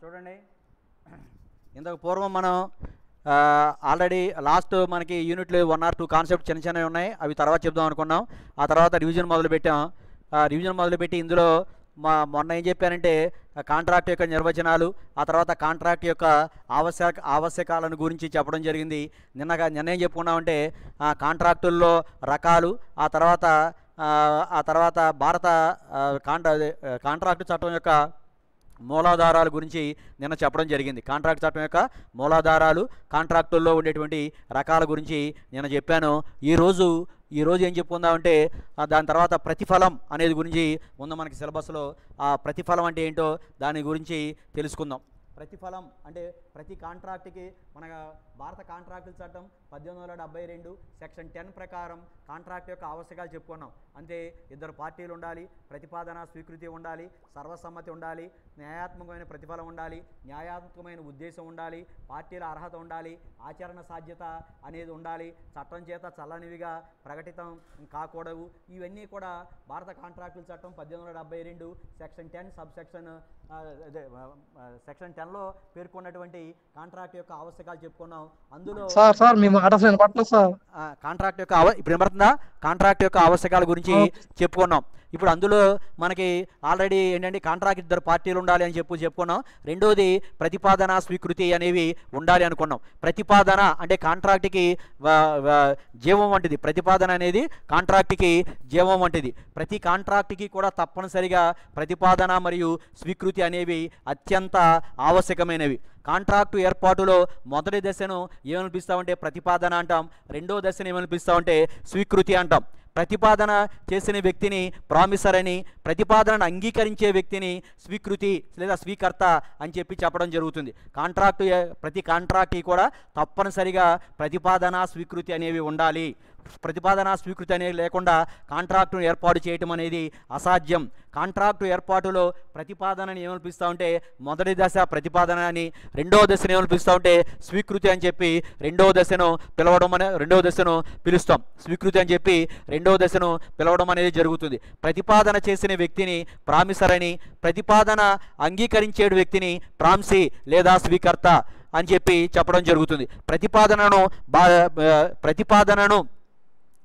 చూడండి ఇంతకు పూర్వం మనం ఆల్రెడీ లాస్ట్ మనకి యూనిట్లు వన్ ఆర్ టూ కాన్సెప్ట్ చిన్న చిన్నవి ఉన్నాయి అవి తర్వాత చెప్దాం అనుకున్నాం ఆ తర్వాత రివిజన్ మొదలుపెట్టాం రివిజన్ మొదలుపెట్టి ఇందులో మా మొన్న ఏం చెప్పానంటే కాంట్రాక్ట్ యొక్క నిర్వచనాలు ఆ తర్వాత కాంట్రాక్ట్ యొక్క ఆవశ్యక ఆవశ్యకాలను గురించి చెప్పడం జరిగింది నిన్నగా నిన్న ఏం చెప్పుకున్నామంటే కాంట్రాక్టుల్లో రకాలు ఆ తర్వాత ఆ తర్వాత భారత కాంట్రా కాంట్రాక్టు చట్టం యొక్క మూలాధారాల గురించి నిన్న చెప్పడం జరిగింది కాంట్రాక్ట్ చట్టం యొక్క మూలాధారాలు కాంట్రాక్టుల్లో ఉండేటువంటి రకాల గురించి నిన్న చెప్పాను ఈరోజు ఈరోజు ఏం చెప్పుకుందామంటే దాని తర్వాత ప్రతిఫలం అనేది గురించి ఉన్న మనకి సిలబస్లో ఆ ప్రతిఫలం అంటే ఏంటో దాని గురించి తెలుసుకుందాం ప్రతిఫలం అంటే ప్రతి కాంట్రాక్ట్కి మన భారత కాంట్రాక్టుల చట్టం పద్దెనిమిది వందల రెండు సెక్షన్ టెన్ ప్రకారం కాంట్రాక్ట్ యొక్క ఆవశ్యకాలు చెప్పుకున్నాం అంటే ఇద్దరు పార్టీలు ఉండాలి ప్రతిపాదన స్వీకృతి ఉండాలి సర్వసమ్మతి ఉండాలి న్యాయాత్మకమైన ప్రతిఫలం ఉండాలి న్యాయాత్మకమైన ఉద్దేశం ఉండాలి పార్టీల అర్హత ఉండాలి ఆచరణ సాధ్యత అనేది ఉండాలి చట్టం చేత చల్లనివిగా ప్రకటితం కాకూడదు ఇవన్నీ కూడా భారత కాంట్రాక్టుల చట్టం పద్దెనిమిది వందల డెబ్బై రెండు section ten sub section section టెన్లో పేర్కొన్నటువంటి కాబట్టి కాంట్రాక్ట్ యొక్క ఆవశ్యకాలు చెప్పుకున్నాం అందులో సార్ సార్ సార్ కాంట్రాక్ట్ యొక్క ఇప్పుడు వినపడుతుందా కాంట్రాక్ట్ యొక్క ఆవశ్యకాల గురించి చెప్పుకున్నాం ఇప్పుడు అందులో మనకి ఆల్రెడీ ఏంటంటే కాంట్రాక్ట్ ఇద్దరు పార్టీలు ఉండాలి అని చెప్పు చెప్పుకున్నాం రెండోది ప్రతిపాదన స్వీకృతి అనేవి ఉండాలి అనుకున్నాం ప్రతిపాదన అంటే కాంట్రాక్ట్కి జీవం వంటిది ప్రతిపాదన అనేది కాంట్రాక్ట్కి జీవం వంటిది ప్రతి కాంట్రాక్ట్కి కూడా తప్పనిసరిగా ప్రతిపాదన మరియు స్వీకృతి అనేవి అత్యంత ఆవశ్యకమైనవి కాంట్రాక్టు ఏర్పాటులో మొదటి దశను ఏమనిపిస్తామంటే ప్రతిపాదన అంటాం రెండో దశను ఏమనిపిస్తామంటే స్వీకృతి అంటాం ప్రతిపాదన చేసిన వ్యక్తిని ప్రామిసర్ అని ప్రతిపాదనను అంగీకరించే వ్యక్తిని స్వీకృతి లేదా స్వీకర్త అని చెప్పి చెప్పడం జరుగుతుంది కాంట్రాక్ట్ ప్రతి కాంట్రాక్ట్ కూడా తప్పనిసరిగా ప్రతిపాదన స్వీకృతి అనేవి ఉండాలి ప్రతిపాదన స్వీకృతి అనేది లేకుండా కాంట్రాక్టును ఏర్పాటు చేయటం అనేది అసాధ్యం కాంట్రాక్టు ఏర్పాటులో ప్రతిపాదనని ఏమనిపిస్తూ ఉంటే మొదటి దశ ప్రతిపాదన అని రెండవ దశను ఏమనిపిస్తూ ఉంటే స్వీకృతి అని చెప్పి రెండవ దశను పిలవడం అనే రెండవ దశను పిలుస్తాం స్వీకృతి అని చెప్పి రెండవ దశను పిలవడం అనేది జరుగుతుంది ప్రతిపాదన చేసిన వ్యక్తిని ప్రామిసర్ అని ప్రతిపాదన అంగీకరించే వ్యక్తిని ప్రాంసి లేదా స్వీకర్త అని చెప్పి చెప్పడం జరుగుతుంది ప్రతిపాదనను ప్రతిపాదనను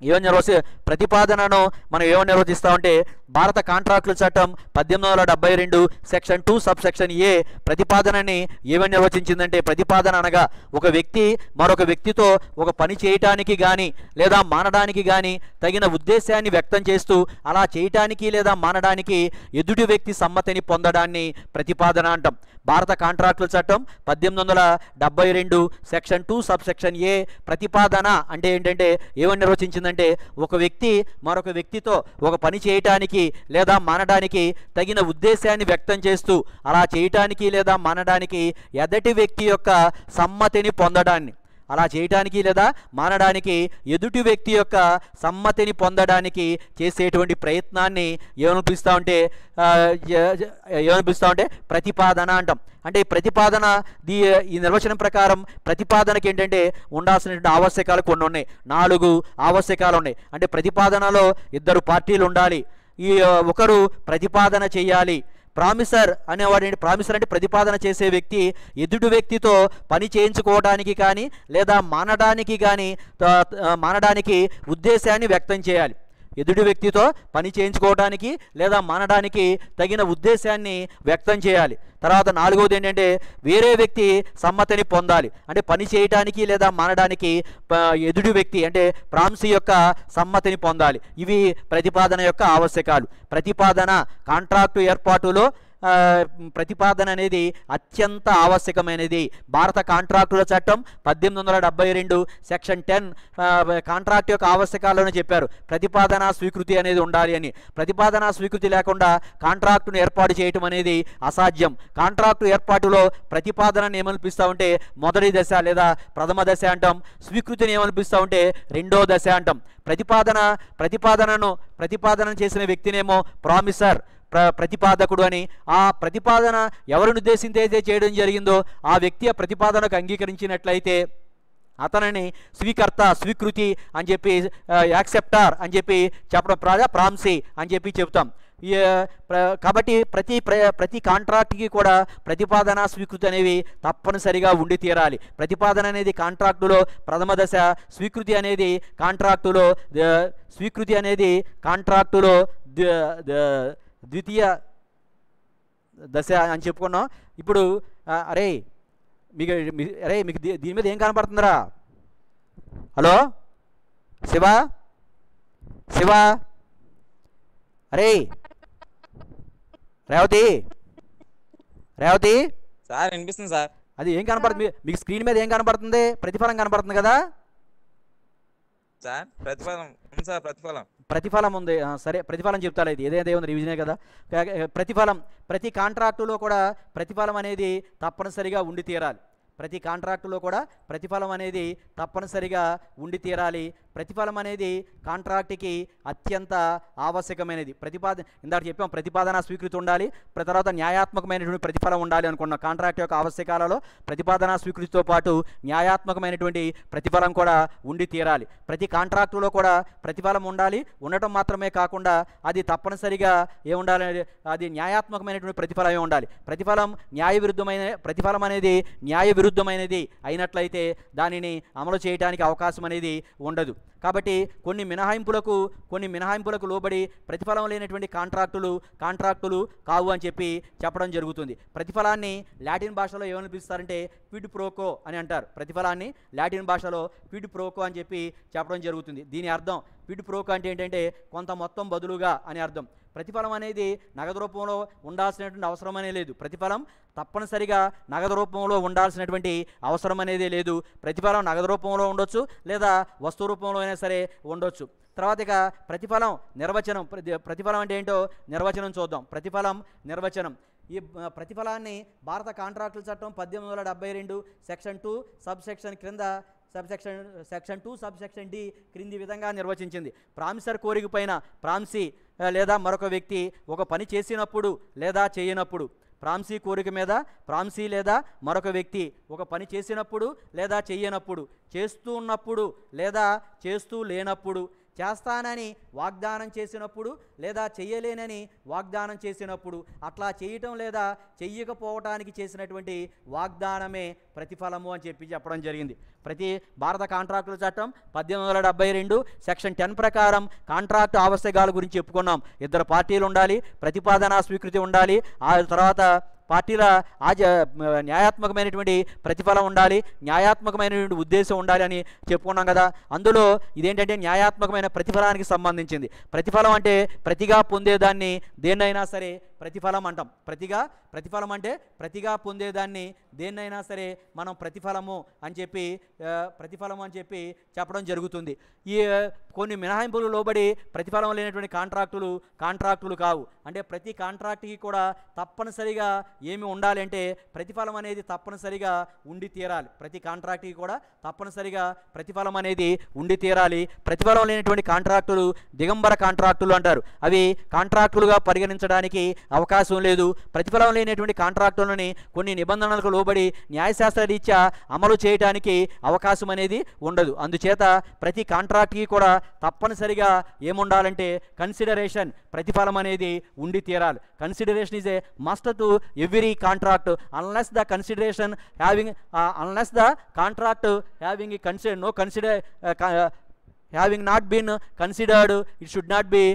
ఏమని నిర్వహి ప్రతిపాదనను మనం ఏమని నిర్వహిస్తామంటే భారత కాంట్రాక్టుల చట్టం పద్దెనిమిది వందల డెబ్బై రెండు section two sub section A ప్రతిపాదనని ఏమని నిర్వచించిందంటే ప్రతిపాదన అనగా ఒక వ్యక్తి మరొక వ్యక్తితో ఒక పని చేయటానికి కానీ లేదా మానడానికి కానీ తగిన ఉద్దేశాన్ని వ్యక్తం చేస్తూ అలా చేయటానికి లేదా మానడానికి ఎదుటి వ్యక్తి సమ్మతిని పొందడాన్ని ప్రతిపాదన అంటాం భారత కాంట్రాక్టుల చట్టం పద్దెనిమిది వందల డెబ్బై రెండు section two sub section A ప్రతిపాదన అంటే ఏంటంటే ఏమని నిర్వచించిందంటే ఏంటంటే ఒక వ్యక్తి మరొక వ్యక్తితో ఒక పని చేయటానికి లేదా మానడానికి తగిన ఉద్దేశాన్ని వ్యక్తం చేస్తూ అలా చేయటానికి లేదా మానడానికి ఎదటి వ్యక్తి యొక్క సమ్మతిని పొందడాన్ని అలా చేయటానికి లేదా మానడానికి ఎదుటి వ్యక్తి యొక్క సమ్మతిని పొందడానికి చేసేటువంటి ప్రయత్నాన్ని ఏమనిపిస్తూ ఉంటే ఏమనిపిస్తూ ఉంటే ప్రతిపాదన అంటాం అంటే ప్రతిపాదన దీ ఈ నిర్వచనం ప్రకారం ప్రతిపాదనకి ఏంటంటే ఉండాల్సినటువంటి ఆవశ్యకాలు కొన్ని ఉన్నాయి నాలుగు ఆవశ్యకాలు ఉన్నాయి అంటే ప్రతిపాదనలో ఇద్దరు పార్టీలు ఉండాలి ఈ ఒకరు ప్రతిపాదన చేయాలి ప్రామిసర్ ఏంటి ప్రామిసర్ అంటే ప్రతిపాదన చేసే వ్యక్తి ఎదుటి వ్యక్తితో పని చేయించుకోవడానికి కానీ లేదా మానడానికి కానీ మానడానికి ఉద్దేశాన్ని వ్యక్తం చేయాలి ఎదుటి వ్యక్తితో పని చేయించుకోవడానికి లేదా మానడానికి తగిన ఉద్దేశాన్ని వ్యక్తం చేయాలి తర్వాత నాలుగవది ఏంటంటే వేరే వ్యక్తి సమ్మతిని పొందాలి అంటే పని చేయడానికి లేదా మానడానికి ఎదుటి వ్యక్తి అంటే ప్రాంసీ యొక్క సమ్మతిని పొందాలి ఇవి ప్రతిపాదన యొక్క ఆవశ్యకాలు ప్రతిపాదన కాంట్రాక్టు ఏర్పాటులో ప్రతిపాదన అనేది అత్యంత ఆవశ్యకమైనది భారత కాంట్రాక్టుల చట్టం పద్దెనిమిది వందల రెండు సెక్షన్ టెన్ కాంట్రాక్ట్ యొక్క ఆవశ్యకాలను చెప్పారు ప్రతిపాదన స్వీకృతి అనేది ఉండాలి అని ప్రతిపాదన స్వీకృతి లేకుండా కాంట్రాక్టును ఏర్పాటు చేయటం అనేది అసాధ్యం కాంట్రాక్టు ఏర్పాటులో ప్రతిపాదనను ఏమనిపిస్తూ ఉంటే మొదటి దశ లేదా ప్రథమ దశ అంటాం స్వీకృతిని ఏమనిపిస్తూ ఉంటే రెండో దశ అంటాం ప్రతిపాదన ప్రతిపాదనను ప్రతిపాదన చేసిన వ్యక్తినేమో ప్రామిసర్ ప్ర ప్రతిపాదకుడు అని ఆ ప్రతిపాదన ఎవరిని ఉద్దేశించి అయితే చేయడం జరిగిందో ఆ వ్యక్తి ఆ ప్రతిపాదనకు అంగీకరించినట్లయితే అతనిని స్వీకర్త స్వీకృతి అని చెప్పి యాక్సెప్టార్ అని చెప్పి చెప్పడం ప్రాజా ప్రాంసి అని చెప్పి చెబుతాం కాబట్టి ప్రతి ప్రతి కాంట్రాక్ట్కి కూడా ప్రతిపాదన స్వీకృతి అనేవి తప్పనిసరిగా ఉండి తీరాలి ప్రతిపాదన అనేది కాంట్రాక్టులో ప్రథమ దశ స్వీకృతి అనేది కాంట్రాక్టులో స్వీకృతి అనేది కాంట్రాక్టులో ద్వితీయ దశ అని చెప్పుకున్నాం ఇప్పుడు అరే మీకు అరే మీకు దీని మీద ఏం కనపడుతుందిరా హలో శివ శివ అరే రేవతి రేవతి సార్ వినిపిస్తుంది సార్ అది ఏం కనపడుతుంది మీకు స్క్రీన్ మీద ఏం కనపడుతుంది ప్రతిఫలం కనపడుతుంది కదా సార్ ప్రతిఫలం ఉంది సార్ ప్రతిఫలం ప్రతిఫలం ఉంది సరే ప్రతిఫలం చెప్తారు ఇది ఏదైతే ఉంది రివిజనే కదా ప్రతిఫలం ప్రతి కాంట్రాక్టులో కూడా ప్రతిఫలం అనేది తప్పనిసరిగా ఉండి తీరాలి ప్రతి కాంట్రాక్టులో కూడా ప్రతిఫలం అనేది తప్పనిసరిగా ఉండి తీరాలి ప్రతిఫలం అనేది కాంట్రాక్ట్కి అత్యంత ఆవశ్యకమైనది ప్రతిపాదన ఇందాక చెప్పాం ప్రతిపాదన స్వీకృతి ఉండాలి తర్వాత న్యాయాత్మకమైనటువంటి ప్రతిఫలం ఉండాలి అనుకున్న కాంట్రాక్ట్ యొక్క ఆవశ్యకాలలో ప్రతిపాదన స్వీకృతితో పాటు న్యాయాత్మకమైనటువంటి ప్రతిఫలం కూడా ఉండి తీరాలి ప్రతి కాంట్రాక్టులో కూడా ప్రతిఫలం ఉండాలి ఉండటం మాత్రమే కాకుండా అది తప్పనిసరిగా ఏ ఉండాలి అది న్యాయాత్మకమైనటువంటి ప్రతిఫలమే ఉండాలి ప్రతిఫలం న్యాయ విరుద్ధమైన ప్రతిఫలం అనేది న్యాయ విరుద్ధమైనది అయినట్లయితే దానిని అమలు చేయడానికి అవకాశం అనేది ఉండదు కాబట్టి కొన్ని మినహాయింపులకు కొన్ని మినహాయింపులకు లోబడి ప్రతిఫలం లేనటువంటి కాంట్రాక్టులు కాంట్రాక్టులు కావు అని చెప్పి చెప్పడం జరుగుతుంది ప్రతిఫలాన్ని లాటిన్ భాషలో ఏమని పిలుస్తారంటే క్విడ్ ప్రోకో అని అంటారు ప్రతిఫలాన్ని లాటిన్ భాషలో క్విడ్ ప్రోకో అని చెప్పి చెప్పడం జరుగుతుంది దీని అర్థం క్విడ్ ప్రోకో అంటే ఏంటంటే కొంత మొత్తం బదులుగా అని అర్థం ప్రతిఫలం అనేది నగదు రూపంలో ఉండాల్సినటువంటి అవసరం అనే లేదు ప్రతిఫలం తప్పనిసరిగా నగదు రూపంలో ఉండాల్సినటువంటి అవసరం అనేది లేదు ప్రతిఫలం నగదు రూపంలో ఉండొచ్చు లేదా వస్తు రూపంలో అయినా సరే ఉండొచ్చు తర్వాత ఇక ప్రతిఫలం నిర్వచనం ప్రతిఫలం అంటే ఏంటో నిర్వచనం చూద్దాం ప్రతిఫలం నిర్వచనం ఈ ప్రతిఫలాన్ని భారత కాంట్రాక్టుల చట్టం పద్దెనిమిది వందల డెబ్బై రెండు సెక్షన్ టూ సబ్ సెక్షన్ క్రింద sub section section two sub section D క్రింది విధంగా నిర్వచించింది ప్రామిసర్ కోరిక పైన ప్రాంసీ లేదా మరొక వ్యక్తి ఒక పని చేసినప్పుడు లేదా చేయనప్పుడు ప్రాంసీ కోరిక మీద ప్రాంసీ లేదా మరొక వ్యక్తి ఒక పని చేసినప్పుడు లేదా చేయనప్పుడు చేస్తూ ఉన్నప్పుడు లేదా చేస్తూ లేనప్పుడు చేస్తానని వాగ్దానం చేసినప్పుడు లేదా చేయలేనని వాగ్దానం చేసినప్పుడు అట్లా చేయటం లేదా చెయ్యకపోవటానికి చేసినటువంటి వాగ్దానమే ప్రతిఫలము అని చెప్పి చెప్పడం జరిగింది ప్రతి భారత కాంట్రాక్టుల చట్టం పద్దెనిమిది వందల డెబ్బై రెండు సెక్షన్ టెన్ ప్రకారం కాంట్రాక్టు ఆవశ్యకాల గురించి చెప్పుకున్నాం ఇద్దరు పార్టీలు ఉండాలి ప్రతిపాదన స్వీకృతి ఉండాలి ఆ తర్వాత పార్టీల ఆజ న్యాయాత్మకమైనటువంటి ప్రతిఫలం ఉండాలి న్యాయాత్మకమైనటువంటి ఉద్దేశం ఉండాలి అని చెప్పుకున్నాం కదా అందులో ఇదేంటంటే న్యాయాత్మకమైన ప్రతిఫలానికి సంబంధించింది ప్రతిఫలం అంటే ప్రతిగా పొందేదాన్ని దేన్నైనా సరే ప్రతిఫలం అంటాం ప్రతిగా ప్రతిఫలం అంటే ప్రతిగా పొందేదాన్ని దేన్నైనా సరే మనం ప్రతిఫలము అని చెప్పి ప్రతిఫలం అని చెప్పి చెప్పడం జరుగుతుంది ఈ కొన్ని మినహాయింపులు లోబడి ప్రతిఫలం లేనటువంటి కాంట్రాక్టులు కాంట్రాక్టులు కావు అంటే ప్రతి కాంట్రాక్ట్కి కూడా తప్పనిసరిగా ఏమి ఉండాలి అంటే ప్రతిఫలం అనేది తప్పనిసరిగా ఉండి తీరాలి ప్రతి కాంట్రాక్ట్కి కూడా తప్పనిసరిగా ప్రతిఫలం అనేది ఉండి తీరాలి ప్రతిఫలం లేనటువంటి కాంట్రాక్టులు దిగంబర కాంట్రాక్టులు అంటారు అవి కాంట్రాక్టులుగా పరిగణించడానికి అవకాశం లేదు ప్రతిఫలం లేనటువంటి కాంట్రాక్టులని కొన్ని నిబంధనలకు లోబడి న్యాయశాస్త్ర రీత్యా అమలు చేయడానికి అవకాశం అనేది ఉండదు అందుచేత ప్రతి కాంట్రాక్ట్కి కూడా తప్పనిసరిగా ఏముండాలంటే కన్సిడరేషన్ ప్రతిఫలం అనేది ఉండి తీరాలి consideration is a must to every contract unless the consideration having unless the contract having consider no consider having not been considered it should not be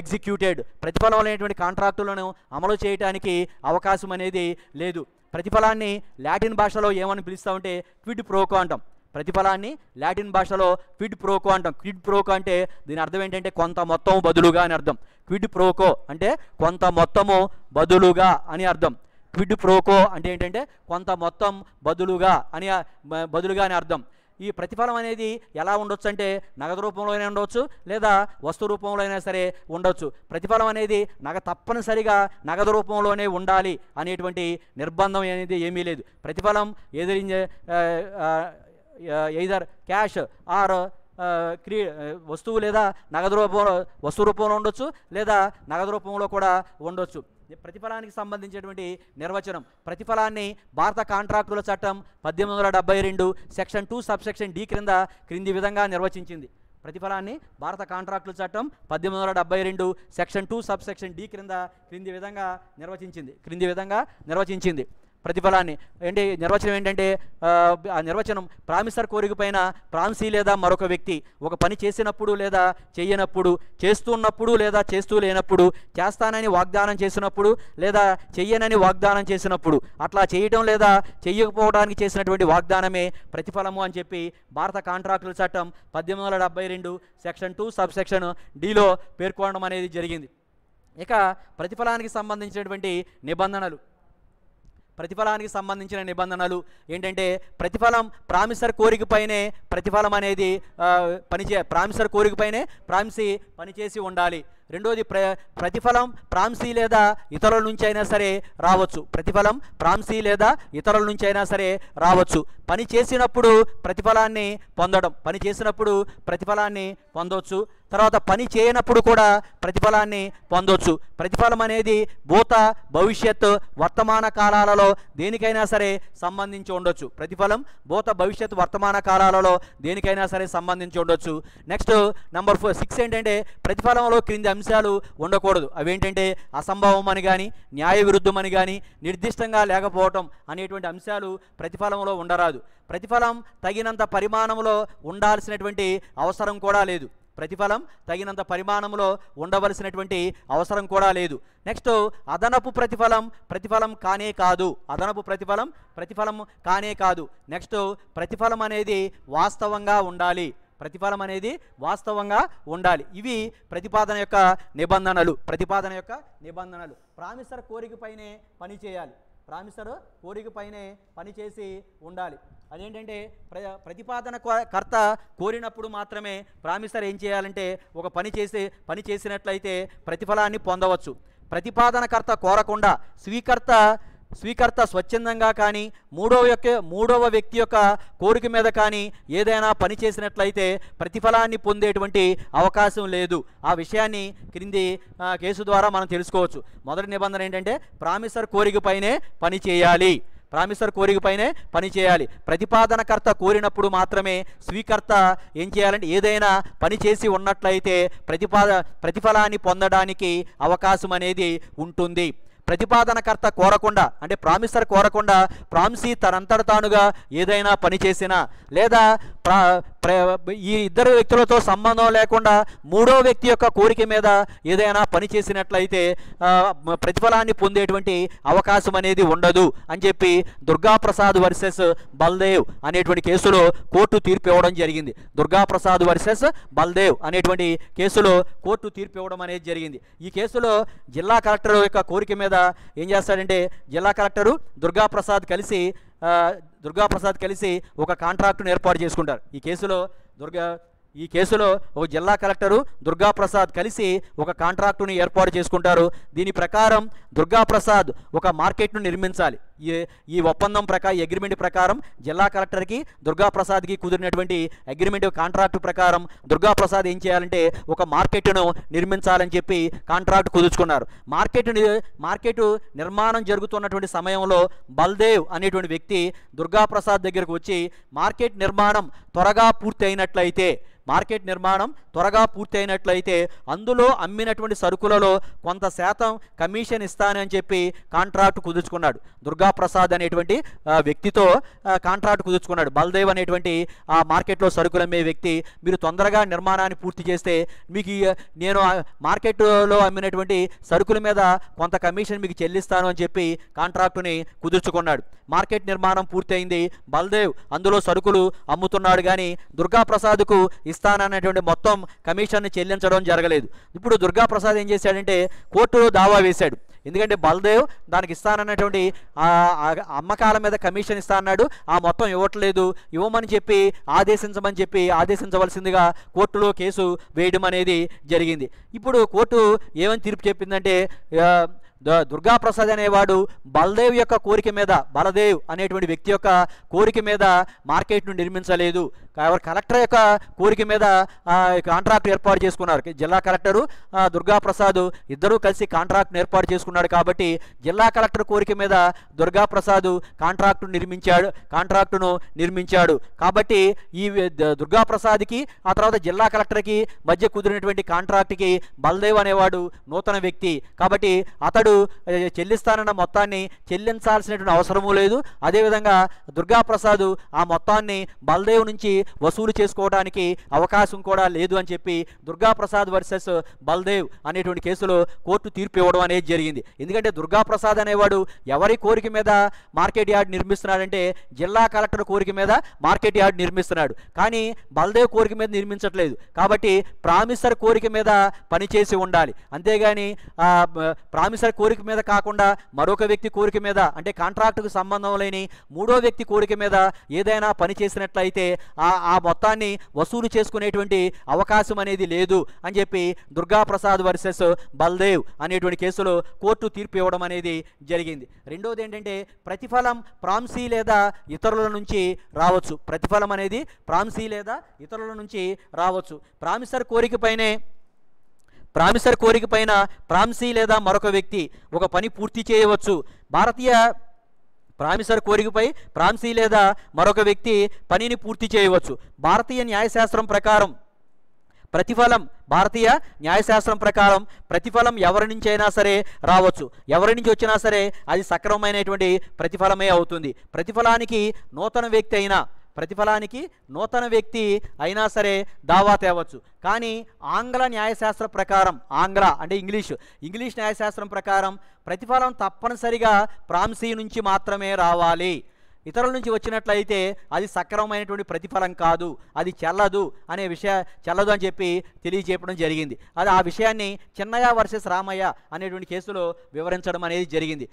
executed ప్రతిఫలమైనటువంటి కాంట్రాక్టులను అమలు చేయడానికి అవకాశం అనేది లేదు ప్రతిఫలాన్ని లాటిన్ భాషలో ఏమని పిలుస్తామంటే క్విడ్ ప్రోకో అంటాం ప్రతిఫలాన్ని లాటిన్ భాషలో క్విడ్ ప్రోకో అంటాం క్విడ్ ప్రోకో అంటే దీని అర్థం ఏంటంటే కొంత మొత్తం బదులుగా అని అర్థం క్విడ్ ప్రోకో అంటే కొంత మొత్తము బదులుగా అని అర్థం క్విడ్ ప్రోకో అంటే ఏంటంటే కొంత మొత్తం బదులుగా అని బదులుగా అని అర్థం ఈ ప్రతిఫలం అనేది ఎలా ఉండొచ్చు అంటే నగదు రూపంలోనే ఉండవచ్చు లేదా వస్తు రూపంలో అయినా సరే ఉండొచ్చు ప్రతిఫలం అనేది నగ తప్పనిసరిగా నగదు రూపంలోనే ఉండాలి అనేటువంటి నిర్బంధం అనేది ఏమీ లేదు ప్రతిఫలం ఎదిరించే ఎయిదర్ క్యాష్ ఆర్ క్రీ వస్తువు లేదా నగదు రూపంలో వస్తు రూపంలో ఉండొచ్చు లేదా నగదు రూపంలో కూడా ఉండొచ్చు ప్రతిఫలానికి సంబంధించినటువంటి నిర్వచనం ప్రతిఫలాన్ని భారత కాంట్రాక్టుల చట్టం పద్దెనిమిది వందల డెబ్బై రెండు section two sub section D క్రింద క్రింది విధంగా నిర్వచించింది ప్రతిఫలాన్ని భారత కాంట్రాక్టుల చట్టం పద్దెనిమిది వందల డెబ్బై రెండు section two sub section D క్రింద క్రింది విధంగా నిర్వచించింది క్రింది విధంగా నిర్వచించింది ప్రతిఫలాన్ని ఏంటి నిర్వచనం ఏంటంటే ఆ నిర్వచనం ప్రామిసర్ కోరిక పైన ప్రామిసీ లేదా మరొక వ్యక్తి ఒక పని చేసినప్పుడు లేదా చేయనప్పుడు చేస్తున్నప్పుడు లేదా చేస్తూ లేనప్పుడు చేస్తానని వాగ్దానం చేసినప్పుడు లేదా చెయ్యనని వాగ్దానం చేసినప్పుడు అట్లా చేయటం లేదా చెయ్యకపోవడానికి చేసినటువంటి వాగ్దానమే ప్రతిఫలము అని చెప్పి భారత కాంట్రాక్టుల చట్టం పద్దెనిమిది వందల డెబ్బై రెండు సెక్షన్ టూ సబ్ సెక్షన్ డిలో పేర్కొనడం అనేది జరిగింది ఇక ప్రతిఫలానికి సంబంధించినటువంటి నిబంధనలు ప్రతిఫలానికి సంబంధించిన నిబంధనలు ఏంటంటే ప్రతిఫలం ప్రామిసర్ కోరికపైనే ప్రతిఫలం అనేది పనిచే ప్రామిసర్ కోరికపైనే ప్రామిసి పనిచేసి ఉండాలి రెండోది ప్ర ప్రతిఫలం ప్రాంసీ లేదా ఇతరుల నుంచి అయినా సరే రావచ్చు ప్రతిఫలం ప్రాంసీ లేదా ఇతరుల నుంచి అయినా సరే రావచ్చు పని చేసినప్పుడు ప్రతిఫలాన్ని పొందడం పని చేసినప్పుడు ప్రతిఫలాన్ని పొందవచ్చు తర్వాత పని చేయనప్పుడు కూడా ప్రతిఫలాన్ని పొందవచ్చు ప్రతిఫలం అనేది భూత భవిష్యత్ వర్తమాన కాలాలలో దేనికైనా సరే సంబంధించి ఉండొచ్చు ప్రతిఫలం భూత భవిష్యత్ వర్తమాన కాలాలలో దేనికైనా సరే సంబంధించి ఉండొచ్చు నెక్స్ట్ నెంబర్ ఫోర్ సిక్స్ ఏంటంటే ప్రతిఫలంలో క్రింది అంశాలు ఉండకూడదు అవేంటంటే అసంభవం అని కానీ న్యాయ విరుద్ధం అని కానీ నిర్దిష్టంగా లేకపోవటం అనేటువంటి అంశాలు ప్రతిఫలంలో ఉండరాదు ప్రతిఫలం తగినంత పరిమాణంలో ఉండాల్సినటువంటి అవసరం కూడా లేదు ప్రతిఫలం తగినంత పరిమాణంలో ఉండవలసినటువంటి అవసరం కూడా లేదు నెక్స్ట్ అదనపు ప్రతిఫలం ప్రతిఫలం కానే కాదు అదనపు ప్రతిఫలం ప్రతిఫలం కానే కాదు నెక్స్ట్ ప్రతిఫలం అనేది వాస్తవంగా ఉండాలి ప్రతిఫలం అనేది వాస్తవంగా ఉండాలి ఇవి ప్రతిపాదన యొక్క నిబంధనలు ప్రతిపాదన యొక్క నిబంధనలు ప్రామిసర్ కోరికపైనే పని చేయాలి ప్రామిసర్ కోరికపైనే పనిచేసి ఉండాలి అదేంటంటే ప్ర ప్రతిపాదన కర్త కోరినప్పుడు మాత్రమే ప్రామిసర్ ఏం చేయాలంటే ఒక పని చేసి పని చేసినట్లయితే ప్రతిఫలాన్ని పొందవచ్చు ప్రతిపాదనకర్త కోరకుండా స్వీకర్త స్వీకర్త స్వచ్ఛందంగా కానీ మూడవ యొక్క మూడవ వ్యక్తి యొక్క కోరిక మీద కానీ ఏదైనా పని చేసినట్లయితే ప్రతిఫలాన్ని పొందేటువంటి అవకాశం లేదు ఆ విషయాన్ని క్రింది కేసు ద్వారా మనం తెలుసుకోవచ్చు మొదటి నిబంధన ఏంటంటే ప్రామిసర్ కోరికపైనే పని చేయాలి ప్రామిసర్ కోరికపైనే పని చేయాలి ప్రతిపాదనకర్త కోరినప్పుడు మాత్రమే స్వీకర్త ఏం చేయాలంటే ఏదైనా పని చేసి ఉన్నట్లయితే ప్రతిపాద ప్రతిఫలాన్ని పొందడానికి అవకాశం అనేది ఉంటుంది ప్రతిపాదనకర్త కోరకుండా అంటే ప్రామిసర్ కోరకుండా ప్రామిసీ తనంతట తానుగా ఏదైనా పని చేసినా లేదా ఈ ఇద్దరు వ్యక్తులతో సంబంధం లేకుండా మూడో వ్యక్తి యొక్క కోరిక మీద ఏదైనా పని చేసినట్లయితే ప్రతిఫలాన్ని పొందేటువంటి అవకాశం అనేది ఉండదు అని చెప్పి దుర్గాప్రసాద్ వర్సెస్ బల్దేవ్ అనేటువంటి కేసులో కోర్టు తీర్పు ఇవ్వడం జరిగింది దుర్గాప్రసాద్ వర్సెస్ బల్దేవ్ అనేటువంటి కేసులో కోర్టు తీర్పు ఇవ్వడం అనేది జరిగింది ఈ కేసులో జిల్లా కలెక్టర్ యొక్క కోరిక మీద ఏం చేస్తాడంటే జిల్లా కలెక్టరు దుర్గాప్రసాద్ కలిసి దుర్గాప్రసాద్ కలిసి ఒక కాంట్రాక్టును ఏర్పాటు చేసుకుంటారు ఈ కేసులో దుర్గా ఈ కేసులో ఒక జిల్లా కలెక్టరు దుర్గాప్రసాద్ కలిసి ఒక కాంట్రాక్టుని ఏర్పాటు చేసుకుంటారు దీని ప్రకారం దుర్గాప్రసాద్ ఒక మార్కెట్ను నిర్మించాలి ఈ ఈ ఒప్పందం ప్రకారం అగ్రిమెంట్ ప్రకారం జిల్లా కలెక్టర్కి దుర్గాప్రసాద్కి కుదిరినటువంటి అగ్రిమెంట్ కాంట్రాక్ట్ ప్రకారం దుర్గాప్రసాద్ ఏం చేయాలంటే ఒక మార్కెట్ను నిర్మించాలని చెప్పి కాంట్రాక్ట్ కుదుర్చుకున్నారు మార్కెట్ మార్కెట్ నిర్మాణం జరుగుతున్నటువంటి సమయంలో బల్దేవ్ అనేటువంటి వ్యక్తి దుర్గాప్రసాద్ దగ్గరకు వచ్చి మార్కెట్ నిర్మాణం త్వరగా పూర్తి అయినట్లయితే మార్కెట్ నిర్మాణం త్వరగా పూర్తి అయినట్లయితే అందులో అమ్మినటువంటి సరుకులలో కొంత శాతం కమిషన్ ఇస్తానని చెప్పి కాంట్రాక్ట్ కుదుర్చుకున్నాడు దుర్గా దుర్గా ప్రసాద్ అనేటువంటి వ్యక్తితో కాంట్రాక్ట్ కుదుర్చుకున్నాడు బల్దేవ్ అనేటువంటి ఆ మార్కెట్లో సరుకులు అమ్మే వ్యక్తి మీరు తొందరగా నిర్మాణాన్ని పూర్తి చేస్తే మీకు నేను మార్కెట్లో అమ్మినటువంటి సరుకుల మీద కొంత కమిషన్ మీకు చెల్లిస్తాను అని చెప్పి కాంట్రాక్టుని కుదుర్చుకున్నాడు మార్కెట్ నిర్మాణం పూర్తయింది బల్దేవ్ అందులో సరుకులు అమ్ముతున్నాడు కానీ దుర్గాప్రసాద్కు ఇస్తాననేటువంటి మొత్తం కమిషన్ని చెల్లించడం జరగలేదు ఇప్పుడు దుర్గాప్రసాద్ ఏం చేశాడంటే కోర్టులో దావా వేశాడు ఎందుకంటే బలదేవ్ దానికి ఇస్తానన్నటువంటి అమ్మకాల మీద కమిషన్ ఇస్తానన్నాడు ఆ మొత్తం ఇవ్వట్లేదు ఇవ్వమని చెప్పి ఆదేశించమని చెప్పి ఆదేశించవలసిందిగా కోర్టులో కేసు వేయడం అనేది జరిగింది ఇప్పుడు కోర్టు ఏమని తీర్పు చెప్పిందంటే దుర్గాప్రసాద్ అనేవాడు బలదేవ్ యొక్క కోరిక మీద బలదేవ్ అనేటువంటి వ్యక్తి యొక్క కోరిక మీద మార్కెట్ను నిర్మించలేదు కలెక్టర్ యొక్క కోరిక మీద కాంట్రాక్ట్ ఏర్పాటు చేసుకున్నారు జిల్లా కలెక్టరు దుర్గాప్రసాద్ ఇద్దరూ కలిసి కాంట్రాక్ట్ను ఏర్పాటు చేసుకున్నాడు కాబట్టి జిల్లా కలెక్టర్ కోరిక మీద దుర్గాప్రసాద్ కాంట్రాక్టు నిర్మించాడు కాంట్రాక్టును నిర్మించాడు కాబట్టి ఈ దుర్గాప్రసాద్కి ఆ తర్వాత జిల్లా కలెక్టర్కి మధ్య కుదిరినటువంటి కాంట్రాక్ట్కి బలదేవ్ అనేవాడు నూతన వ్యక్తి కాబట్టి అతడు వాడు చెల్లిస్తానన్న మొత్తాన్ని చెల్లించాల్సినటువంటి అవసరమూ లేదు అదేవిధంగా దుర్గాప్రసాద్ ఆ మొత్తాన్ని బలదేవ్ నుంచి వసూలు చేసుకోవడానికి అవకాశం కూడా లేదు అని చెప్పి దుర్గాప్రసాద్ వర్సెస్ బలదేవ్ అనేటువంటి కేసులో కోర్టు తీర్పు ఇవ్వడం అనేది జరిగింది ఎందుకంటే దుర్గాప్రసాద్ అనేవాడు ఎవరి కోరిక మీద మార్కెట్ యార్డ్ నిర్మిస్తున్నాడంటే జిల్లా కలెక్టర్ కోరిక మీద మార్కెట్ యార్డ్ నిర్మిస్తున్నాడు కానీ బలదేవ్ కోరిక మీద నిర్మించట్లేదు కాబట్టి ప్రామిసర్ కోరిక మీద పనిచేసి ఉండాలి అంతేగాని ప్రామిసర్ కోరిక మీద కాకుండా మరొక వ్యక్తి కోరిక మీద అంటే కాంట్రాక్టుకు సంబంధం లేని మూడో వ్యక్తి కోరిక మీద ఏదైనా పని చేసినట్లయితే ఆ ఆ మొత్తాన్ని వసూలు చేసుకునేటువంటి అవకాశం అనేది లేదు అని చెప్పి దుర్గా ప్రసాద్ వర్సెస్ బల్దేవ్ అనేటువంటి కేసులో కోర్టు తీర్పు ఇవ్వడం అనేది జరిగింది రెండోది ఏంటంటే ప్రతిఫలం ప్రాంసీ లేదా ఇతరుల నుంచి రావచ్చు ప్రతిఫలం అనేది ప్రాంసీ లేదా ఇతరుల నుంచి రావచ్చు ప్రామిసర్ కోరికపైనే ప్రామిసర్ కోరిక పైన ప్రాంసీ లేదా మరొక వ్యక్తి ఒక పని పూర్తి చేయవచ్చు భారతీయ ప్రామిసర్ కోరికపై ప్రాంసీ లేదా మరొక వ్యక్తి పనిని పూర్తి చేయవచ్చు భారతీయ న్యాయశాస్త్రం ప్రకారం ప్రతిఫలం భారతీయ న్యాయశాస్త్రం ప్రకారం ప్రతిఫలం ఎవరి నుంచి అయినా సరే రావచ్చు ఎవరి నుంచి వచ్చినా సరే అది సక్రమమైనటువంటి ప్రతిఫలమే అవుతుంది ప్రతిఫలానికి నూతన వ్యక్తి అయినా ప్రతిఫలానికి నూతన వ్యక్తి అయినా సరే దావా తేవచ్చు కానీ ఆంగ్ల న్యాయశాస్త్రం ప్రకారం ఆంగ్ల అంటే ఇంగ్లీష్ ఇంగ్లీష్ న్యాయశాస్త్రం ప్రకారం ప్రతిఫలం తప్పనిసరిగా ప్రాంసీ నుంచి మాత్రమే రావాలి ఇతరుల నుంచి వచ్చినట్లయితే అది సక్రమమైనటువంటి ప్రతిఫలం కాదు అది చల్లదు అనే విషయ చెల్లదు అని చెప్పి తెలియజేయడం జరిగింది అది ఆ విషయాన్ని చిన్నయ్య వర్సెస్ రామయ్య అనేటువంటి కేసులో వివరించడం అనేది జరిగింది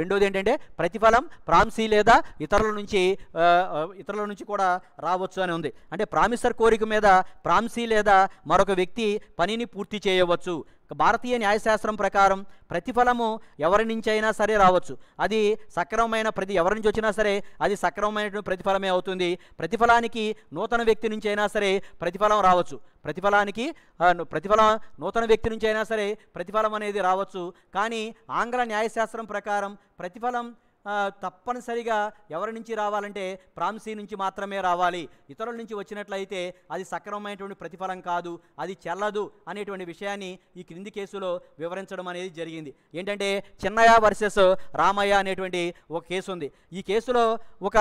రెండోది ఏంటంటే ప్రతిఫలం ప్రాంసీ లేదా ఇతరుల నుంచి ఇతరుల నుంచి కూడా రావచ్చు అని ఉంది అంటే ప్రామిసర్ కోరిక మీద ప్రాంసీ లేదా మరొక వ్యక్తి పనిని పూర్తి చేయవచ్చు భారతీయ న్యాయశాస్త్రం ప్రకారం ప్రతిఫలము ఎవరి నుంచైనా సరే రావచ్చు అది సక్రమమైన ప్రతి ఎవరి నుంచి వచ్చినా సరే అది సక్రమమైనటువంటి ప్రతిఫలమే అవుతుంది ప్రతిఫలానికి నూతన వ్యక్తి నుంచి అయినా సరే ప్రతిఫలం రావచ్చు ప్రతిఫలానికి ప్రతిఫలం నూతన వ్యక్తి నుంచి అయినా సరే ప్రతిఫలం అనేది రావచ్చు కానీ ఆంగ్ల న్యాయశాస్త్రం ప్రకారం ప్రతిఫలం తప్పనిసరిగా ఎవరి నుంచి రావాలంటే ప్రాంసీ నుంచి మాత్రమే రావాలి ఇతరుల నుంచి వచ్చినట్లయితే అది సక్రమమైనటువంటి ప్రతిఫలం కాదు అది చెల్లదు అనేటువంటి విషయాన్ని ఈ క్రింది కేసులో వివరించడం అనేది జరిగింది ఏంటంటే చిన్నయ్య వర్సెస్ రామయ్య అనేటువంటి ఒక కేసు ఉంది ఈ కేసులో ఒక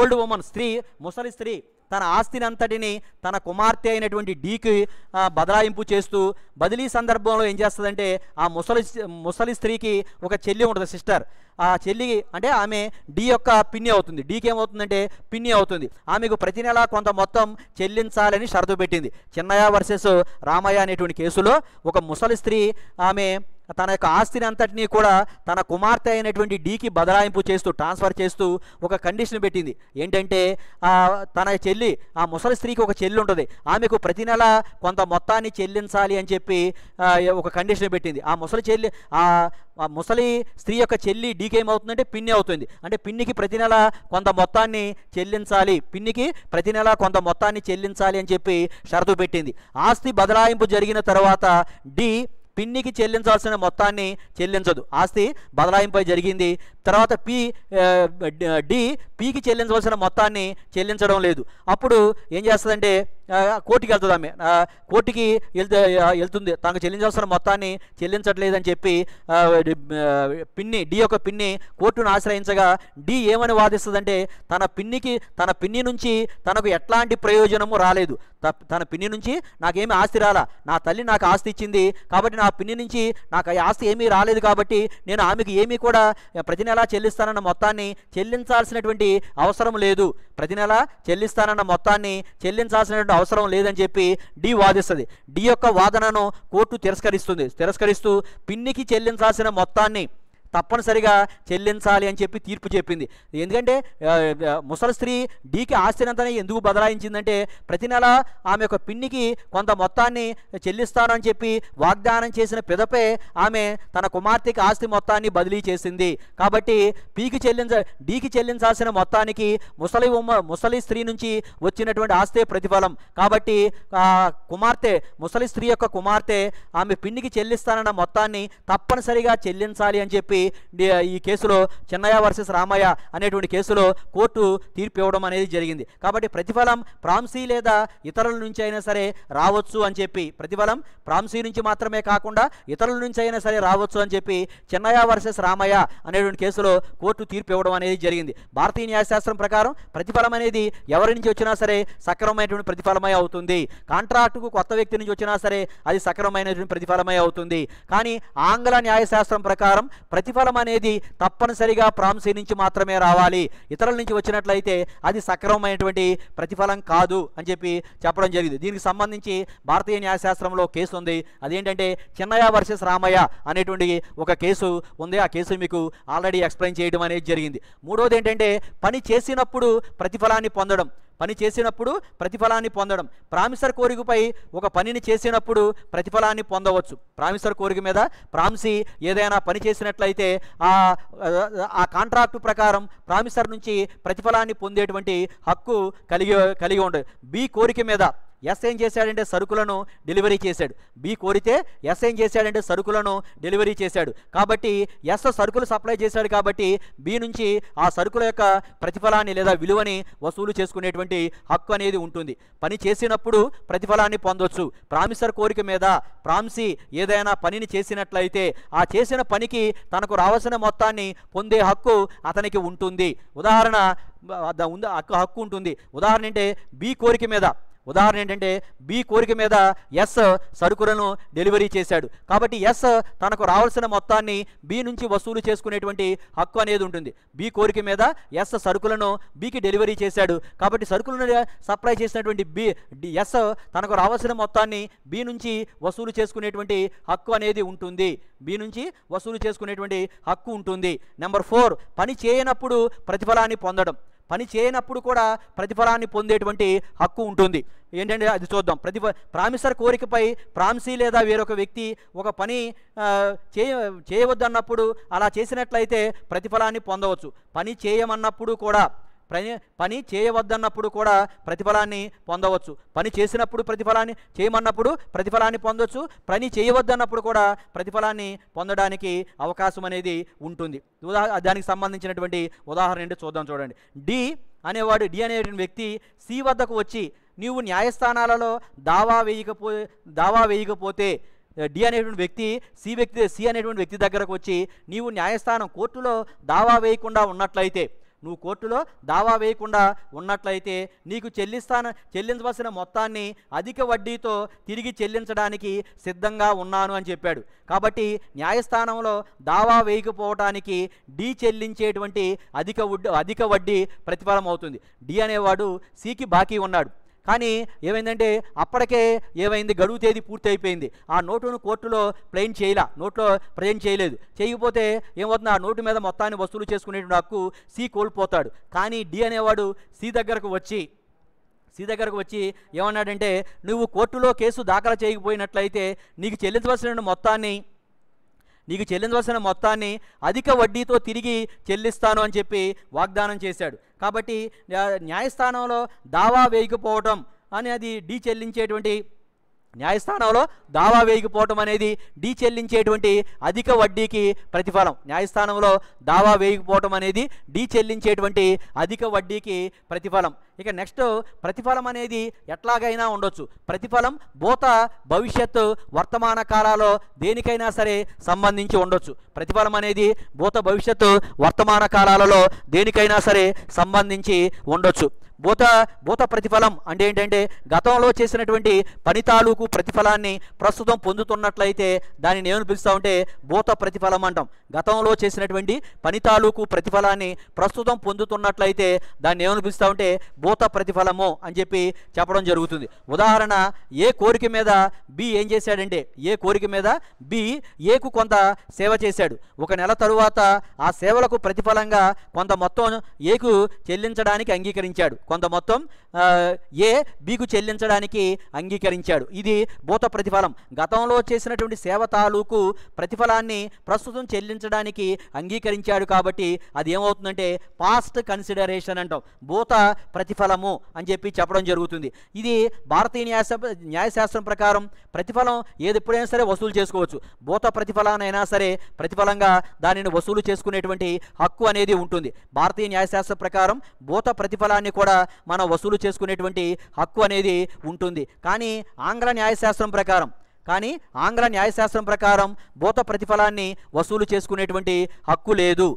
ఓల్డ్ ఉమెన్ స్త్రీ ముసలి స్త్రీ తన ఆస్తిని అంతటిని తన కుమార్తె అయినటువంటి డీకి బదలాయింపు చేస్తూ బదిలీ సందర్భంలో ఏం చేస్తుందంటే ఆ ముసలి ముసలి స్త్రీకి ఒక చెల్లి ఉంటుంది సిస్టర్ ఆ చెల్లి అంటే ఆమె డి యొక్క పిన్ని అవుతుంది డీకి ఏమవుతుందంటే పిన్ని అవుతుంది ఆమెకు ప్రతి నెల కొంత మొత్తం చెల్లించాలని షరతు పెట్టింది చిన్నయ్య వర్సెస్ రామయ్య అనేటువంటి కేసులో ఒక ముసలి స్త్రీ ఆమె తన యొక్క ఆస్తిని అంతటినీ కూడా తన కుమార్తె అయినటువంటి డీకి బదలాయింపు చేస్తూ ట్రాన్స్ఫర్ చేస్తూ ఒక కండిషన్ పెట్టింది ఏంటంటే తన చెల్లి ఆ ముసలి స్త్రీకి ఒక చెల్లి ఉంటుంది ఆమెకు ప్రతి నెల కొంత మొత్తాన్ని చెల్లించాలి అని చెప్పి ఒక కండిషన్ పెట్టింది ఆ ముసలి చెల్లి ఆ ముసలి స్త్రీ యొక్క చెల్లి డీకి ఏమవుతుందంటే పిన్ని అవుతుంది అంటే పిన్నికి ప్రతి నెల కొంత మొత్తాన్ని చెల్లించాలి పిన్నికి ప్రతి నెల కొంత మొత్తాన్ని చెల్లించాలి అని చెప్పి షరతు పెట్టింది ఆస్తి బదలాయింపు జరిగిన తర్వాత డి పిన్నికి చెల్లించాల్సిన మొత్తాన్ని చెల్లించదు ఆస్తి బదలాయింపై జరిగింది తర్వాత పి డి పీకి చెల్లించవలసిన మొత్తాన్ని చెల్లించడం లేదు అప్పుడు ఏం చేస్తుందంటే కోర్టుకి వెళ్తుంది ఆమె కోర్టుకి వెళ్తే వెళ్తుంది తనకు చెల్లించవలసిన మొత్తాన్ని చెల్లించట్లేదని చెప్పి పిన్ని డి యొక్క పిన్ని కోర్టును ఆశ్రయించగా డి ఏమని వాదిస్తుందంటే తన పిన్నికి తన పిన్ని నుంచి తనకు ఎట్లాంటి ప్రయోజనము రాలేదు తన పిన్ని నుంచి నాకేమి ఆస్తి రాలా నా తల్లి నాకు ఆస్తి ఇచ్చింది కాబట్టి నా పిన్ని నుంచి నాకు ఆస్తి ఏమీ రాలేదు కాబట్టి నేను ఆమెకి ఏమీ కూడా ప్రతి నెల నెలా చెల్లిస్తానన్న మొత్తాన్ని చెల్లించాల్సినటువంటి అవసరం లేదు ప్రతి నెల చెల్లిస్తానన్న మొత్తాన్ని చెల్లించాల్సినటువంటి అవసరం లేదని చెప్పి డి వాదిస్తుంది డి యొక్క వాదనను కోర్టు తిరస్కరిస్తుంది తిరస్కరిస్తూ పిన్నికి చెల్లించాల్సిన మొత్తాన్ని తప్పనిసరిగా చెల్లించాలి అని చెప్పి తీర్పు చెప్పింది ఎందుకంటే ముసలి స్త్రీ డీకి ఆస్తినంతనే ఎందుకు బదలాయించిందంటే ప్రతి నెల ఆమె యొక్క పిన్నికి కొంత మొత్తాన్ని చెల్లిస్తానని చెప్పి వాగ్దానం చేసిన పిదపే ఆమె తన కుమార్తెకి ఆస్తి మొత్తాన్ని బదిలీ చేసింది కాబట్టి పీకి చెల్లించ డీకి చెల్లించాల్సిన మొత్తానికి ముసలి ఉమ్మ ముసలి స్త్రీ నుంచి వచ్చినటువంటి ఆస్తే ప్రతిఫలం కాబట్టి కుమార్తె ముసలి స్త్రీ యొక్క కుమార్తె ఆమె పిన్నికి చెల్లిస్తానన్న మొత్తాన్ని తప్పనిసరిగా చెల్లించాలి అని చెప్పి చెప్పి ఈ కేసులో చెన్నయ్య వర్సెస్ రామయ్య అనేటువంటి కేసులో కోర్టు తీర్పు ఇవ్వడం అనేది జరిగింది కాబట్టి ప్రతిఫలం ప్రాంసీ లేదా ఇతరుల నుంచి అయినా సరే రావచ్చు అని చెప్పి ప్రతిఫలం ప్రాంసీ నుంచి మాత్రమే కాకుండా ఇతరుల నుంచి అయినా సరే రావచ్చు అని చెప్పి చెన్నయ్య వర్సెస్ రామయ్య అనేటువంటి కేసులో కోర్టు తీర్పు ఇవ్వడం అనేది జరిగింది భారతీయ న్యాయశాస్త్రం ప్రకారం ప్రతిఫలం అనేది ఎవరి నుంచి వచ్చినా సరే సక్రమమైనటువంటి ప్రతిఫలమై అవుతుంది కాంట్రాక్టుకు కొత్త వ్యక్తి నుంచి వచ్చినా సరే అది సక్రమమైనటువంటి ప్రతిఫలమై అవుతుంది కానీ ఆంగ్ల న్యాయశాస్త్రం ప్రకారం ప్రతి ప్రతిఫలం అనేది తప్పనిసరిగా ప్రాంసీ నుంచి మాత్రమే రావాలి ఇతరుల నుంచి వచ్చినట్లయితే అది సక్రమమైనటువంటి ప్రతిఫలం కాదు అని చెప్పి చెప్పడం జరిగింది దీనికి సంబంధించి భారతీయ న్యాయశాస్త్రంలో కేసు ఉంది అదేంటంటే చిన్నయ్య వర్సెస్ రామయ్య అనేటువంటి ఒక కేసు ఉంది ఆ కేసు మీకు ఆల్రెడీ ఎక్స్ప్లెయిన్ చేయడం అనేది జరిగింది మూడోది ఏంటంటే పని చేసినప్పుడు ప్రతిఫలాన్ని పొందడం పని చేసినప్పుడు ప్రతిఫలాన్ని పొందడం ప్రామిసర్ కోరికపై ఒక పనిని చేసినప్పుడు ప్రతిఫలాన్ని పొందవచ్చు ప్రామిసర్ కోరిక మీద ప్రామిసి ఏదైనా పని చేసినట్లయితే ఆ ఆ కాంట్రాక్టు ప్రకారం ప్రామిసర్ నుంచి ప్రతిఫలాన్ని పొందేటువంటి హక్కు కలిగి కలిగి ఉండదు బి కోరిక మీద ఎస్ ఏం చేశాడంటే సరుకులను డెలివరీ చేశాడు బి కోరితే ఎస్ ఏం చేశాడంటే సరుకులను డెలివరీ చేశాడు కాబట్టి ఎస్ సరుకులు సప్లై చేశాడు కాబట్టి బి నుంచి ఆ సరుకుల యొక్క ప్రతిఫలాన్ని లేదా విలువని వసూలు చేసుకునేటువంటి హక్కు అనేది ఉంటుంది పని చేసినప్పుడు ప్రతిఫలాన్ని పొందొచ్చు ప్రామిసర్ కోరిక మీద ప్రామిసి ఏదైనా పనిని చేసినట్లయితే ఆ చేసిన పనికి తనకు రావాల్సిన మొత్తాన్ని పొందే హక్కు అతనికి ఉంటుంది ఉదాహరణ ఉంది హక్కు ఉంటుంది ఉదాహరణ అంటే బి కోరిక మీద ఉదాహరణ ఏంటంటే బి కోరిక మీద ఎస్ సరుకులను డెలివరీ చేశాడు కాబట్టి ఎస్ తనకు రావాల్సిన మొత్తాన్ని బి నుంచి వసూలు చేసుకునేటువంటి హక్కు అనేది ఉంటుంది బి కోరిక మీద ఎస్ సరుకులను బికి డెలివరీ చేశాడు కాబట్టి సరుకులను సప్లై చేసినటువంటి బి ఎస్ తనకు రావాల్సిన మొత్తాన్ని బి నుంచి వసూలు చేసుకునేటువంటి హక్కు అనేది ఉంటుంది బి నుంచి వసూలు చేసుకునేటువంటి హక్కు ఉంటుంది నెంబర్ ఫోర్ పని చేయనప్పుడు ప్రతిఫలాన్ని పొందడం పని చేయనప్పుడు కూడా ప్రతిఫలాన్ని పొందేటువంటి హక్కు ఉంటుంది ఏంటంటే అది చూద్దాం ప్రతిఫ ప్రామిసర్ కోరికపై ప్రామిసీ లేదా వేరొక వ్యక్తి ఒక పని చేయ చేయవద్దన్నప్పుడు అలా చేసినట్లయితే ప్రతిఫలాన్ని పొందవచ్చు పని చేయమన్నప్పుడు కూడా పని పని చేయవద్దన్నప్పుడు కూడా ప్రతిఫలాన్ని పొందవచ్చు పని చేసినప్పుడు ప్రతిఫలాన్ని చేయమన్నప్పుడు ప్రతిఫలాన్ని పొందవచ్చు పని చేయవద్దన్నప్పుడు కూడా ప్రతిఫలాన్ని పొందడానికి అవకాశం అనేది ఉంటుంది ఉదా దానికి సంబంధించినటువంటి ఉదాహరణ ఏంటి చూద్దాం చూడండి డి అనేవాడు డి అనేటువంటి వ్యక్తి సి వద్దకు వచ్చి నీవు న్యాయస్థానాలలో దావా వేయకపో దావా వేయకపోతే డి అనేటువంటి వ్యక్తి సి వ్యక్తి సి అనేటువంటి వ్యక్తి దగ్గరకు వచ్చి నీవు న్యాయస్థానం కోర్టులో దావా వేయకుండా ఉన్నట్లయితే నువ్వు కోర్టులో దావా వేయకుండా ఉన్నట్లయితే నీకు చెల్లిస్తాను చెల్లించవలసిన మొత్తాన్ని అధిక వడ్డీతో తిరిగి చెల్లించడానికి సిద్ధంగా ఉన్నాను అని చెప్పాడు కాబట్టి న్యాయస్థానంలో దావా వేయకపోవటానికి డి చెల్లించేటువంటి అధిక అధిక వడ్డీ ప్రతిఫలం అవుతుంది డి అనేవాడు సికి బాకీ ఉన్నాడు కానీ ఏమైందంటే అప్పటికే ఏమైంది గడువు తేదీ పూర్తి అయిపోయింది ఆ నోటును కోర్టులో ప్లెయిన్ చేయలా నోట్లో ప్రజెంట్ చేయలేదు చేయకపోతే ఏమవుతుంది ఆ నోటు మీద మొత్తాన్ని వసూలు చేసుకునేటువంటి హక్కు సి కోల్పోతాడు కానీ డి అనేవాడు సి దగ్గరకు వచ్చి సి దగ్గరకు వచ్చి ఏమన్నాడంటే నువ్వు కోర్టులో కేసు దాఖలు చేయకపోయినట్లయితే నీకు చెల్లించవలసిన మొత్తాన్ని నీకు చెల్లించవలసిన మొత్తాన్ని అధిక వడ్డీతో తిరిగి చెల్లిస్తాను అని చెప్పి వాగ్దానం చేశాడు కాబట్టి న్యాయస్థానంలో దావా వేయకపోవటం అనేది డీ చెల్లించేటువంటి న్యాయస్థానంలో దావా వేయకపోవటం అనేది డీ చెల్లించేటువంటి అధిక వడ్డీకి ప్రతిఫలం న్యాయస్థానంలో దావా వేగిపోవటం అనేది డీ చెల్లించేటువంటి అధిక వడ్డీకి ప్రతిఫలం ఇక నెక్స్ట్ ప్రతిఫలం అనేది ఎట్లాగైనా ఉండొచ్చు ప్రతిఫలం భూత భవిష్యత్తు వర్తమాన కాలాలో దేనికైనా సరే సంబంధించి ఉండొచ్చు ప్రతిఫలం అనేది భూత భవిష్యత్తు వర్తమాన కాలాలలో దేనికైనా సరే సంబంధించి ఉండొచ్చు భూత భూత ప్రతిఫలం అంటే ఏంటంటే గతంలో చేసినటువంటి పని తాలూకు ప్రతిఫలాన్ని ప్రస్తుతం పొందుతున్నట్లయితే దానిని ఏమని పిలుస్తా ఉంటే భూత ప్రతిఫలం అంటాం గతంలో చేసినటువంటి పని తాలూకు ప్రతిఫలాన్ని ప్రస్తుతం పొందుతున్నట్లయితే దాన్ని ఏమని పిలుస్తా ఉంటే భూత ప్రతిఫలము అని చెప్పి చెప్పడం జరుగుతుంది ఉదాహరణ ఏ కోరిక మీద బి ఏం చేశాడంటే ఏ కోరిక మీద బి ఏకు కొంత సేవ చేశాడు ఒక నెల తరువాత ఆ సేవలకు ప్రతిఫలంగా కొంత మొత్తం ఏకు చెల్లించడానికి అంగీకరించాడు కొంత మొత్తం ఏ బీకు చెల్లించడానికి అంగీకరించాడు ఇది భూత ప్రతిఫలం గతంలో చేసినటువంటి సేవ తాలూకు ప్రతిఫలాన్ని ప్రస్తుతం చెల్లించడానికి అంగీకరించాడు కాబట్టి అది ఏమవుతుందంటే పాస్ట్ కన్సిడరేషన్ అంటాం భూత ప్రతిఫలము అని చెప్పి చెప్పడం జరుగుతుంది ఇది భారతీయ న్యాయ న్యాయశాస్త్రం ప్రకారం ప్రతిఫలం ఏది ఎప్పుడైనా సరే వసూలు చేసుకోవచ్చు భూత ప్రతిఫలానైనా సరే ప్రతిఫలంగా దానిని వసూలు చేసుకునేటువంటి హక్కు అనేది ఉంటుంది భారతీయ న్యాయశాస్త్రం ప్రకారం భూత ప్రతిఫలాన్ని కూడా మనం వసూలు చేసుకునేటువంటి హక్కు అనేది ఉంటుంది కానీ ఆంగ్ల న్యాయశాస్త్రం ప్రకారం కానీ ఆంగ్ల న్యాయశాస్త్రం ప్రకారం భూత ప్రతిఫలాన్ని వసూలు చేసుకునేటువంటి హక్కు లేదు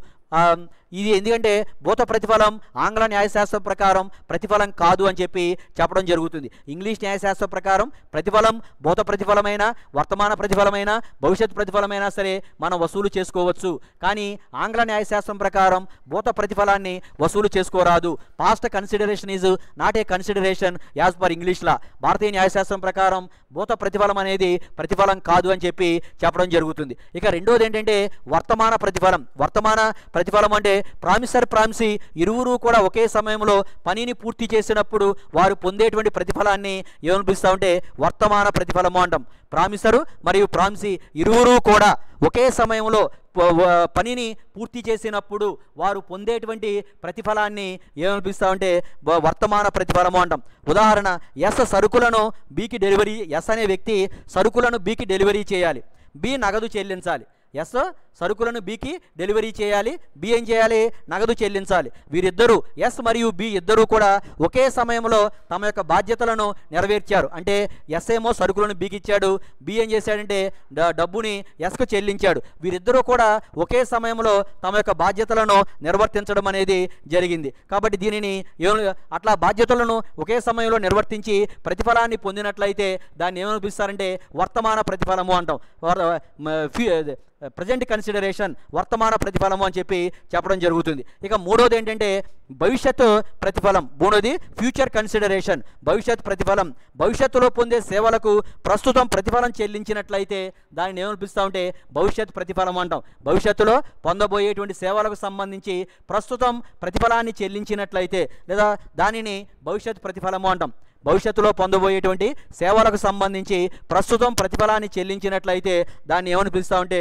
ఇది ఎందుకంటే భూత ప్రతిఫలం ఆంగ్ల న్యాయశాస్త్రం ప్రకారం ప్రతిఫలం కాదు అని చెప్పి చెప్పడం జరుగుతుంది ఇంగ్లీష్ న్యాయశాస్త్రం ప్రకారం ప్రతిఫలం భూత ప్రతిఫలమైన వర్తమాన ప్రతిఫలమైన భవిష్యత్ ప్రతిఫలమైనా సరే మనం వసూలు చేసుకోవచ్చు కానీ ఆంగ్ల న్యాయశాస్త్రం ప్రకారం భూత ప్రతిఫలాన్ని వసూలు చేసుకోరాదు past consideration is not a consideration as per English law భారతీయ న్యాయశాస్త్రం ప్రకారం భూత ప్రతిఫలం అనేది ప్రతిఫలం కాదు అని చెప్పి చెప్పడం జరుగుతుంది ఇక రెండోది ఏంటంటే వర్తమాన ప్రతిఫలం వర్తమాన ప్రతిఫలం అంటే ప్రామిసర్ ప్రామిసి ఇరువురు కూడా ఒకే సమయంలో పనిని పూర్తి చేసినప్పుడు వారు పొందేటువంటి ప్రతిఫలాన్ని ఏమనిపిస్తా ఉంటే వర్తమాన ప్రతిఫలము అంటాం ప్రామిసరు మరియు ప్రామిసి ఇరువురు కూడా ఒకే సమయంలో పనిని పూర్తి చేసినప్పుడు వారు పొందేటువంటి ప్రతిఫలాన్ని ఏమనిపిస్తా ఉంటే వర్తమాన ప్రతిఫలము అంటాం ఉదాహరణ ఎస్ సరుకులను బీకి డెలివరీ ఎస్ అనే వ్యక్తి సరుకులను బీకి డెలివరీ చేయాలి బి నగదు చెల్లించాలి ఎస్ సరుకులను బికి డెలివరీ చేయాలి బి ఏం చేయాలి నగదు చెల్లించాలి వీరిద్దరూ ఎస్ మరియు బి ఇద్దరూ కూడా ఒకే సమయంలో తమ యొక్క బాధ్యతలను నెరవేర్చారు అంటే ఎస్ ఏమో సరుకులను బీకిచ్చాడు బి ఏం చేశాడంటే డబ్బుని ఎస్కు చెల్లించాడు వీరిద్దరూ కూడా ఒకే సమయంలో తమ యొక్క బాధ్యతలను నిర్వర్తించడం అనేది జరిగింది కాబట్టి దీనిని అట్లా బాధ్యతలను ఒకే సమయంలో నిర్వర్తించి ప్రతిఫలాన్ని పొందినట్లయితే దాన్ని ఏమనిపిస్తారంటే వర్తమాన ప్రతిఫలము అంటాం ప్రజెంట్ కన్సి కన్సిడరేషన్ వర్తమాన ప్రతిఫలము అని చెప్పి చెప్పడం జరుగుతుంది ఇక మూడోది ఏంటంటే భవిష్యత్ ప్రతిఫలం మూడోది ఫ్యూచర్ కన్సిడరేషన్ భవిష్యత్ ప్రతిఫలం భవిష్యత్తులో పొందే సేవలకు ప్రస్తుతం ప్రతిఫలం చెల్లించినట్లయితే దానిని ఏమనిపిస్తూ ఉంటే భవిష్యత్ ప్రతిఫలం అంటాం భవిష్యత్తులో పొందబోయేటువంటి సేవలకు సంబంధించి ప్రస్తుతం ప్రతిఫలాన్ని చెల్లించినట్లయితే లేదా దానిని భవిష్యత్ ప్రతిఫలము అంటాం భవిష్యత్తులో పొందబోయేటువంటి సేవలకు సంబంధించి ప్రస్తుతం ప్రతిఫలాన్ని చెల్లించినట్లయితే దాన్ని ఏమని పిలుస్తామంటే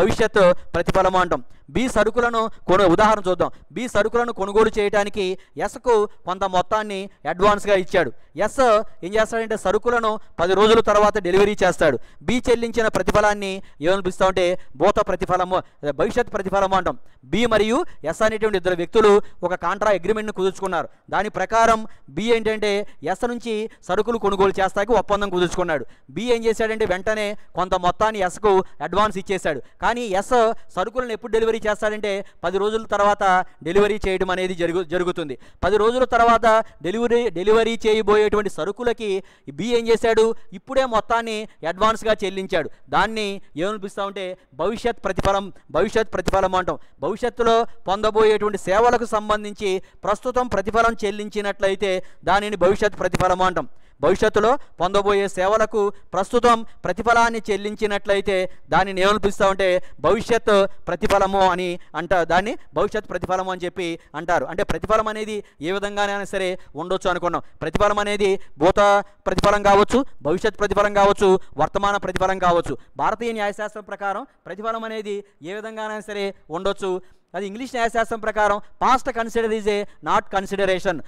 భవిష్యత్తు ప్రతిఫలము అంటాం బి సరుకులను కొను ఉదాహరణ చూద్దాం బి సరుకులను కొనుగోలు చేయడానికి ఎస్కు కొంత మొత్తాన్ని అడ్వాన్స్గా ఇచ్చాడు ఎస్ ఏం చేస్తాడంటే సరుకులను పది రోజుల తర్వాత డెలివరీ చేస్తాడు బి చెల్లించిన ప్రతిఫలాన్ని ఏమనిపిస్తా ఉంటే భూత ప్రతిఫలము భవిష్యత్ ప్రతిఫలము అంటాం బి మరియు ఎస్ అనేటువంటి ఇద్దరు వ్యక్తులు ఒక కాంట్రా అగ్రిమెంట్ను కుదుర్చుకున్నారు దాని ప్రకారం బి ఏంటంటే ఎస్ నుంచి సరుకులు కొనుగోలు చేస్తాకి ఒప్పందం కుదుర్చుకున్నాడు బి ఏం చేశాడంటే వెంటనే కొంత మొత్తాన్ని ఎస్కు అడ్వాన్స్ ఇచ్చేశాడు కానీ ఎస్ సరుకులను ఎప్పుడు డెలివరీ డెలివరీ చేస్తాడంటే పది రోజుల తర్వాత డెలివరీ చేయడం అనేది జరుగు జరుగుతుంది పది రోజుల తర్వాత డెలివరీ డెలివరీ చేయబోయేటువంటి సరుకులకి బి ఏం చేశాడు ఇప్పుడే మొత్తాన్ని అడ్వాన్స్గా చెల్లించాడు దాన్ని ఏమనిపిస్తా ఉంటే భవిష్యత్ ప్రతిఫలం భవిష్యత్ ప్రతిఫలం అంటాం భవిష్యత్తులో పొందబోయేటువంటి సేవలకు సంబంధించి ప్రస్తుతం ప్రతిఫలం చెల్లించినట్లయితే దానిని భవిష్యత్ ప్రతిఫలం అంటాం భవిష్యత్తులో పొందబోయే సేవలకు ప్రస్తుతం ప్రతిఫలాన్ని చెల్లించినట్లయితే దానిని ఏమనిపిస్తూ ఉంటే భవిష్యత్ ప్రతిఫలము అని అంటారు దాన్ని భవిష్యత్ ప్రతిఫలము అని చెప్పి అంటారు అంటే ప్రతిఫలం అనేది ఏ విధంగానైనా సరే ఉండొచ్చు అనుకున్నాం ప్రతిఫలం అనేది భూత ప్రతిఫలం కావచ్చు భవిష్యత్ ప్రతిఫలం కావచ్చు వర్తమాన ప్రతిఫలం కావచ్చు భారతీయ న్యాయశాస్త్రం ప్రకారం ప్రతిఫలం అనేది ఏ విధంగానైనా సరే ఉండొచ్చు అది ఇంగ్లీష్ న్యాయశాస్త్రం ప్రకారం past consider is a not consideration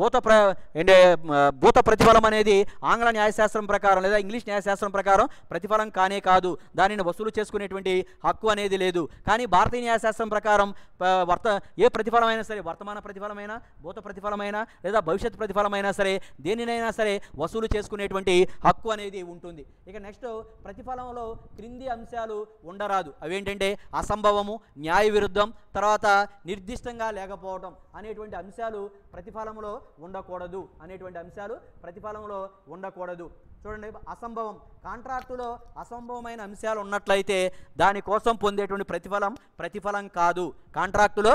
భూత ప్ర భూత ప్రతిఫలం అనేది ఆంగ్ల న్యాయశాస్త్రం ప్రకారం లేదా ఇంగ్లీష్ న్యాయశాస్త్రం ప్రకారం ప్రతిఫలం కానే కాదు దానిని వసూలు చేసుకునేటువంటి హక్కు అనేది లేదు కానీ భారతీయ న్యాయశాస్త్రం ప్రకారం వర్త ఏ ప్రతిఫలమైనా సరే వర్తమాన ప్రతిఫలమైనా భూత ప్రతిఫలమైనా లేదా భవిష్యత్ ప్రతిఫలమైనా సరే దేనినైనా సరే వసూలు చేసుకునేటువంటి హక్కు అనేది ఉంటుంది ఇక నెక్స్ట్ ప్రతిఫలంలో క్రింది అంశాలు ఉండరాదు అవేంటంటే అసంభవము న్యాయ విరుద్ధ చూద్దాం తర్వాత నిర్దిష్టంగా లేకపోవడం అనేటువంటి అంశాలు ప్రతిఫలంలో ఉండకూడదు అనేటువంటి అంశాలు ప్రతిఫలంలో ఉండకూడదు చూడండి అసంభవం కాంట్రాక్టులో అసంభవమైన అంశాలు ఉన్నట్లయితే దానికోసం పొందేటువంటి ప్రతిఫలం ప్రతిఫలం కాదు కాంట్రాక్టులో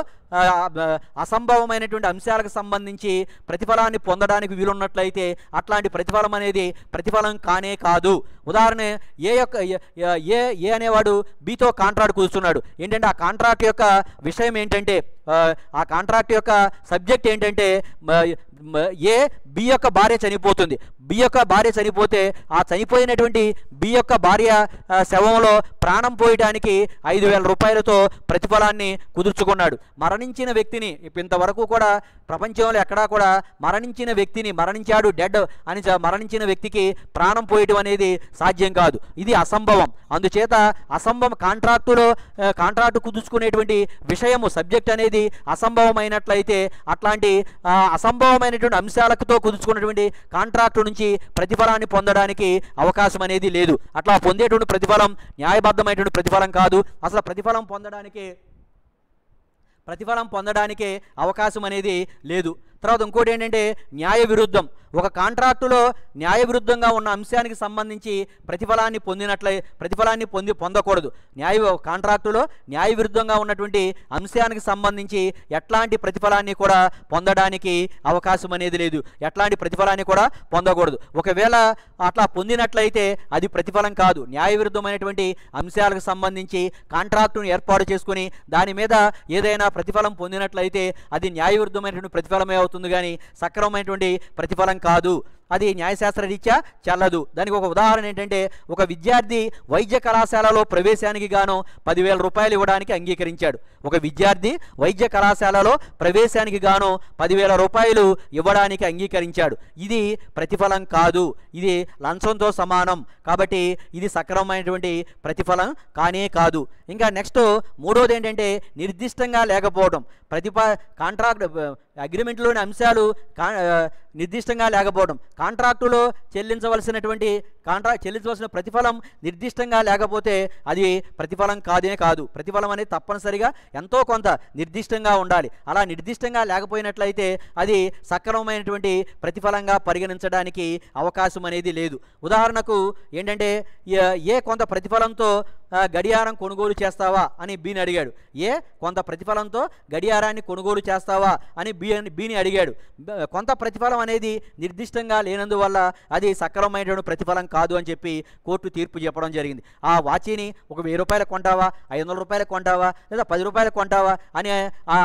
అసంభవమైనటువంటి అంశాలకు సంబంధించి ప్రతిఫలాన్ని పొందడానికి వీలున్నట్లయితే అట్లాంటి ప్రతిఫలం అనేది ప్రతిఫలం కానే కాదు ఉదాహరణ ఏ యొక్క ఏ ఏ అనేవాడు బీతో కాంట్రాక్ట్ కూర్చున్నాడు ఏంటంటే ఆ కాంట్రాక్ట్ యొక్క విషయం ఏంటంటే ఆ కాంట్రాక్ట్ యొక్క సబ్జెక్ట్ ఏంటంటే ఏ బి యొక్క భార్య చనిపోతుంది బి యొక్క భార్య చనిపోతే ఆ చనిపోయినటువంటి బి యొక్క భార్య శవంలో ప్రాణం పోయడానికి ఐదు వేల రూపాయలతో ప్రతిఫలాన్ని కుదుర్చుకున్నాడు మరణించిన వ్యక్తిని ఇంతవరకు కూడా ప్రపంచంలో ఎక్కడా కూడా మరణించిన వ్యక్తిని మరణించాడు డెడ్ అని మరణించిన వ్యక్తికి ప్రాణం పోయటం అనేది సాధ్యం కాదు ఇది అసంభవం అందుచేత అసంభవం కాంట్రాక్టులో కాంట్రాక్టు కుదుర్చుకునేటువంటి విషయము సబ్జెక్ట్ అనేది అసంభవమైనట్లయితే అట్లాంటి అసంభవమైన కీలకమైనటువంటి అంశాలతో కుదుర్చుకున్నటువంటి కాంట్రాక్టు నుంచి ప్రతిఫలాన్ని పొందడానికి అవకాశం అనేది లేదు అట్లా పొందేటువంటి ప్రతిఫలం న్యాయబద్ధమైనటువంటి ప్రతిఫలం కాదు అసలు ప్రతిఫలం పొందడానికి ప్రతిఫలం పొందడానికి అవకాశం అనేది లేదు తర్వాత ఇంకోటి ఏంటంటే న్యాయ విరుద్ధం ఒక కాంట్రాక్టులో న్యాయ విరుద్ధంగా ఉన్న అంశానికి సంబంధించి ప్రతిఫలాన్ని పొందినట్లయి ప్రతిఫలాన్ని పొంది పొందకూడదు న్యాయ కాంట్రాక్టులో న్యాయ విరుద్ధంగా ఉన్నటువంటి అంశానికి సంబంధించి ఎట్లాంటి ప్రతిఫలాన్ని కూడా పొందడానికి అవకాశం అనేది లేదు ఎట్లాంటి ప్రతిఫలాన్ని కూడా పొందకూడదు ఒకవేళ అట్లా పొందినట్లయితే అది ప్రతిఫలం కాదు న్యాయ విరుద్ధమైనటువంటి అంశాలకు సంబంధించి కాంట్రాక్టును ఏర్పాటు చేసుకుని దాని మీద ఏదైనా ప్రతిఫలం పొందినట్లయితే అది న్యాయ విరుద్ధమైనటువంటి ప్రతిఫలమే అవుతుంది కానీ సక్రమమైనటువంటి ప్రతిఫలం కాదు అది న్యాయశాస్త్ర రీత్యా చల్లదు దానికి ఒక ఉదాహరణ ఏంటంటే ఒక విద్యార్థి వైద్య కళాశాలలో ప్రవేశానికి గాను పదివేల రూపాయలు ఇవ్వడానికి అంగీకరించాడు ఒక విద్యార్థి వైద్య కళాశాలలో ప్రవేశానికి గాను పదివేల రూపాయలు ఇవ్వడానికి అంగీకరించాడు ఇది ప్రతిఫలం కాదు ఇది లంచంతో సమానం కాబట్టి ఇది సక్రమమైనటువంటి ప్రతిఫలం కానే కాదు ఇంకా నెక్స్ట్ మూడోది ఏంటంటే నిర్దిష్టంగా లేకపోవడం ప్రతిపా కాంట్రాక్ట్ అగ్రిమెంట్లోని అంశాలు నిర్దిష్టంగా లేకపోవడం కాంట్రాక్టులో చెల్లించవలసినటువంటి కాంట్రాక్ట్ చెల్లించవలసిన ప్రతిఫలం నిర్దిష్టంగా లేకపోతే అది ప్రతిఫలం కాదనే కాదు ప్రతిఫలం అనేది తప్పనిసరిగా ఎంతో కొంత నిర్దిష్టంగా ఉండాలి అలా నిర్దిష్టంగా లేకపోయినట్లయితే అది సక్రమమైనటువంటి ప్రతిఫలంగా పరిగణించడానికి అవకాశం అనేది లేదు ఉదాహరణకు ఏంటంటే ఏ కొంత ప్రతిఫలంతో గడియారం కొనుగోలు చేస్తావా అని బీని అడిగాడు ఏ కొంత ప్రతిఫలంతో గడియారాన్ని కొనుగోలు చేస్తావా అని బీ బీని అడిగాడు కొంత ప్రతిఫలం అనేది నిర్దిష్టంగా లేనందువల్ల అది సక్రమమైనటువంటి ప్రతిఫలం కాదు కాదు అని చెప్పి కోర్టు తీర్పు చెప్పడం జరిగింది ఆ వాచిని ఒక వెయ్యి రూపాయలకు కొంటావా ఐదు వందల రూపాయలకు కొంటావా లేదా పది రూపాయలకు కొంటావా అని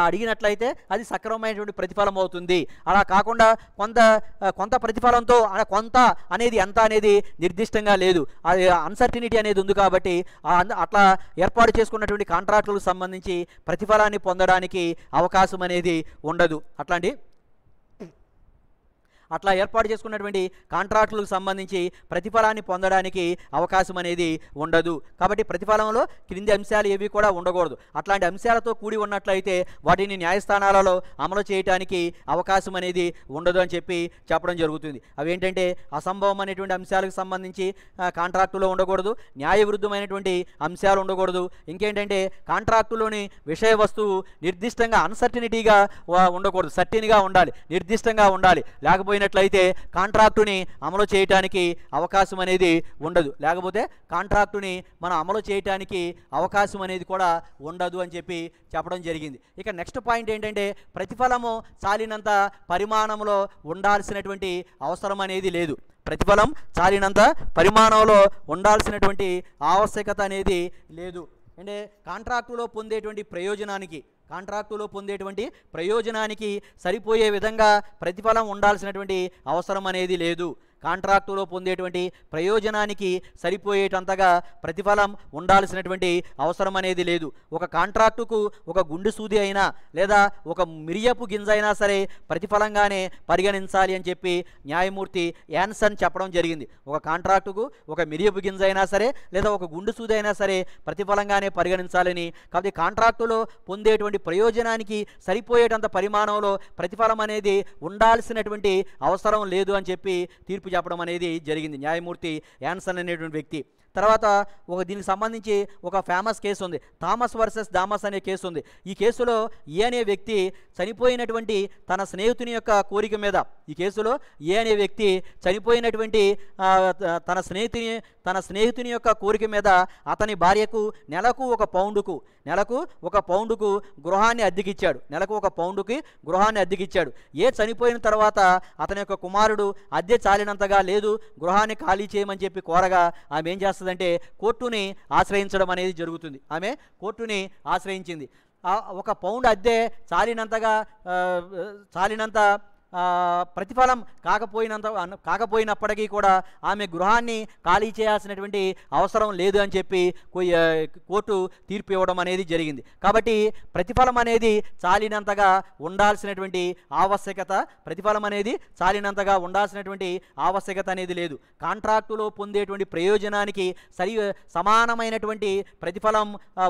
అడిగినట్లయితే అది సక్రమమైనటువంటి ప్రతిఫలం అవుతుంది అలా కాకుండా కొంత కొంత ప్రతిఫలంతో కొంత అనేది ఎంత అనేది నిర్దిష్టంగా లేదు అది అన్సర్టినిటీ అనేది ఉంది కాబట్టి అట్లా ఏర్పాటు చేసుకున్నటువంటి కాంట్రాక్టులకు సంబంధించి ప్రతిఫలాన్ని పొందడానికి అవకాశం అనేది ఉండదు అట్లాంటి అట్లా ఏర్పాటు చేసుకున్నటువంటి కాంట్రాక్టులకు సంబంధించి ప్రతిఫలాన్ని పొందడానికి అవకాశం అనేది ఉండదు కాబట్టి ప్రతిఫలంలో క్రింది అంశాలు ఏవి కూడా ఉండకూడదు అట్లాంటి అంశాలతో కూడి ఉన్నట్లయితే వాటిని న్యాయస్థానాలలో అమలు చేయడానికి అవకాశం అనేది ఉండదు అని చెప్పి చెప్పడం జరుగుతుంది అవేంటంటే అసంభవం అనేటువంటి అంశాలకు సంబంధించి కాంట్రాక్టులో ఉండకూడదు న్యాయవిరుద్ధమైనటువంటి అంశాలు ఉండకూడదు ఇంకేంటంటే కాంట్రాక్టులోని విషయ వస్తువు నిర్దిష్టంగా అన్సర్టినిటీగా ఉండకూడదు సర్టిన్గా ఉండాలి నిర్దిష్టంగా ఉండాలి లేకపోయినా చేయనట్లయితే కాంట్రాక్టుని అమలు చేయటానికి అవకాశం అనేది ఉండదు లేకపోతే కాంట్రాక్టుని మనం అమలు చేయటానికి అవకాశం అనేది కూడా ఉండదు అని చెప్పి చెప్పడం జరిగింది ఇక నెక్స్ట్ పాయింట్ ఏంటంటే ప్రతిఫలము చాలినంత పరిమాణంలో ఉండాల్సినటువంటి అవసరం అనేది లేదు ప్రతిఫలం చాలినంత పరిమాణంలో ఉండాల్సినటువంటి ఆవశ్యకత అనేది లేదు అంటే కాంట్రాక్టులో పొందేటువంటి ప్రయోజనానికి కాంట్రాక్టులో పొందేటువంటి ప్రయోజనానికి సరిపోయే విధంగా ప్రతిఫలం ఉండాల్సినటువంటి అవసరం అనేది లేదు కాంట్రాక్టులో పొందేటువంటి ప్రయోజనానికి సరిపోయేటంతగా ప్రతిఫలం ఉండాల్సినటువంటి అవసరం అనేది లేదు ఒక కాంట్రాక్టుకు ఒక గుండు సూది అయినా లేదా ఒక మిరియపు గింజ అయినా సరే ప్రతిఫలంగానే పరిగణించాలి అని చెప్పి న్యాయమూర్తి యాన్సన్ చెప్పడం జరిగింది ఒక కాంట్రాక్టుకు ఒక మిరియపు గింజ అయినా సరే లేదా ఒక గుండు సూది అయినా సరే ప్రతిఫలంగానే పరిగణించాలని కాబట్టి కాంట్రాక్టులో పొందేటువంటి ప్రయోజనానికి సరిపోయేటంత పరిమాణంలో ప్రతిఫలం అనేది ఉండాల్సినటువంటి అవసరం లేదు అని చెప్పి తీర్పు చెప్పడం అనేది జరిగింది న్యాయమూర్తి యాన్సన్ అనేటువంటి వ్యక్తి తర్వాత ఒక దీనికి సంబంధించి ఒక ఫేమస్ కేసు ఉంది థామస్ వర్సెస్ థామస్ అనే కేసు ఉంది ఈ కేసులో ఏ అనే వ్యక్తి చనిపోయినటువంటి తన స్నేహితుని యొక్క కోరిక మీద ఈ కేసులో ఏ అనే వ్యక్తి చనిపోయినటువంటి తన స్నేహితుని తన స్నేహితుని యొక్క కోరిక మీద అతని భార్యకు నెలకు ఒక పౌండుకు నెలకు ఒక పౌండుకు గృహాన్ని అద్దెకిచ్చాడు నెలకు ఒక పౌండుకి గృహాన్ని అద్దెకిచ్చాడు ఏ చనిపోయిన తర్వాత అతని యొక్క కుమారుడు అద్దె చాలినంతగా లేదు గృహాన్ని ఖాళీ చేయమని చెప్పి కోరగా ఆమె ఏం చేస్తుంది చేస్తుందంటే కోర్టుని ఆశ్రయించడం అనేది జరుగుతుంది ఆమె కోర్టుని ఆశ్రయించింది ఒక పౌండ్ అద్దె చాలినంతగా చాలినంత ప్రతిఫలం కాకపోయినంత కాకపోయినప్పటికీ కూడా ఆమె గృహాన్ని ఖాళీ చేయాల్సినటువంటి అవసరం లేదు అని చెప్పి కోర్టు తీర్పు ఇవ్వడం అనేది జరిగింది కాబట్టి ప్రతిఫలం అనేది చాలినంతగా ఉండాల్సినటువంటి ఆవశ్యకత ప్రతిఫలం అనేది చాలినంతగా ఉండాల్సినటువంటి ఆవశ్యకత అనేది లేదు కాంట్రాక్టులో పొందేటువంటి ప్రయోజనానికి సరి సమానమైనటువంటి ప్రతిఫలం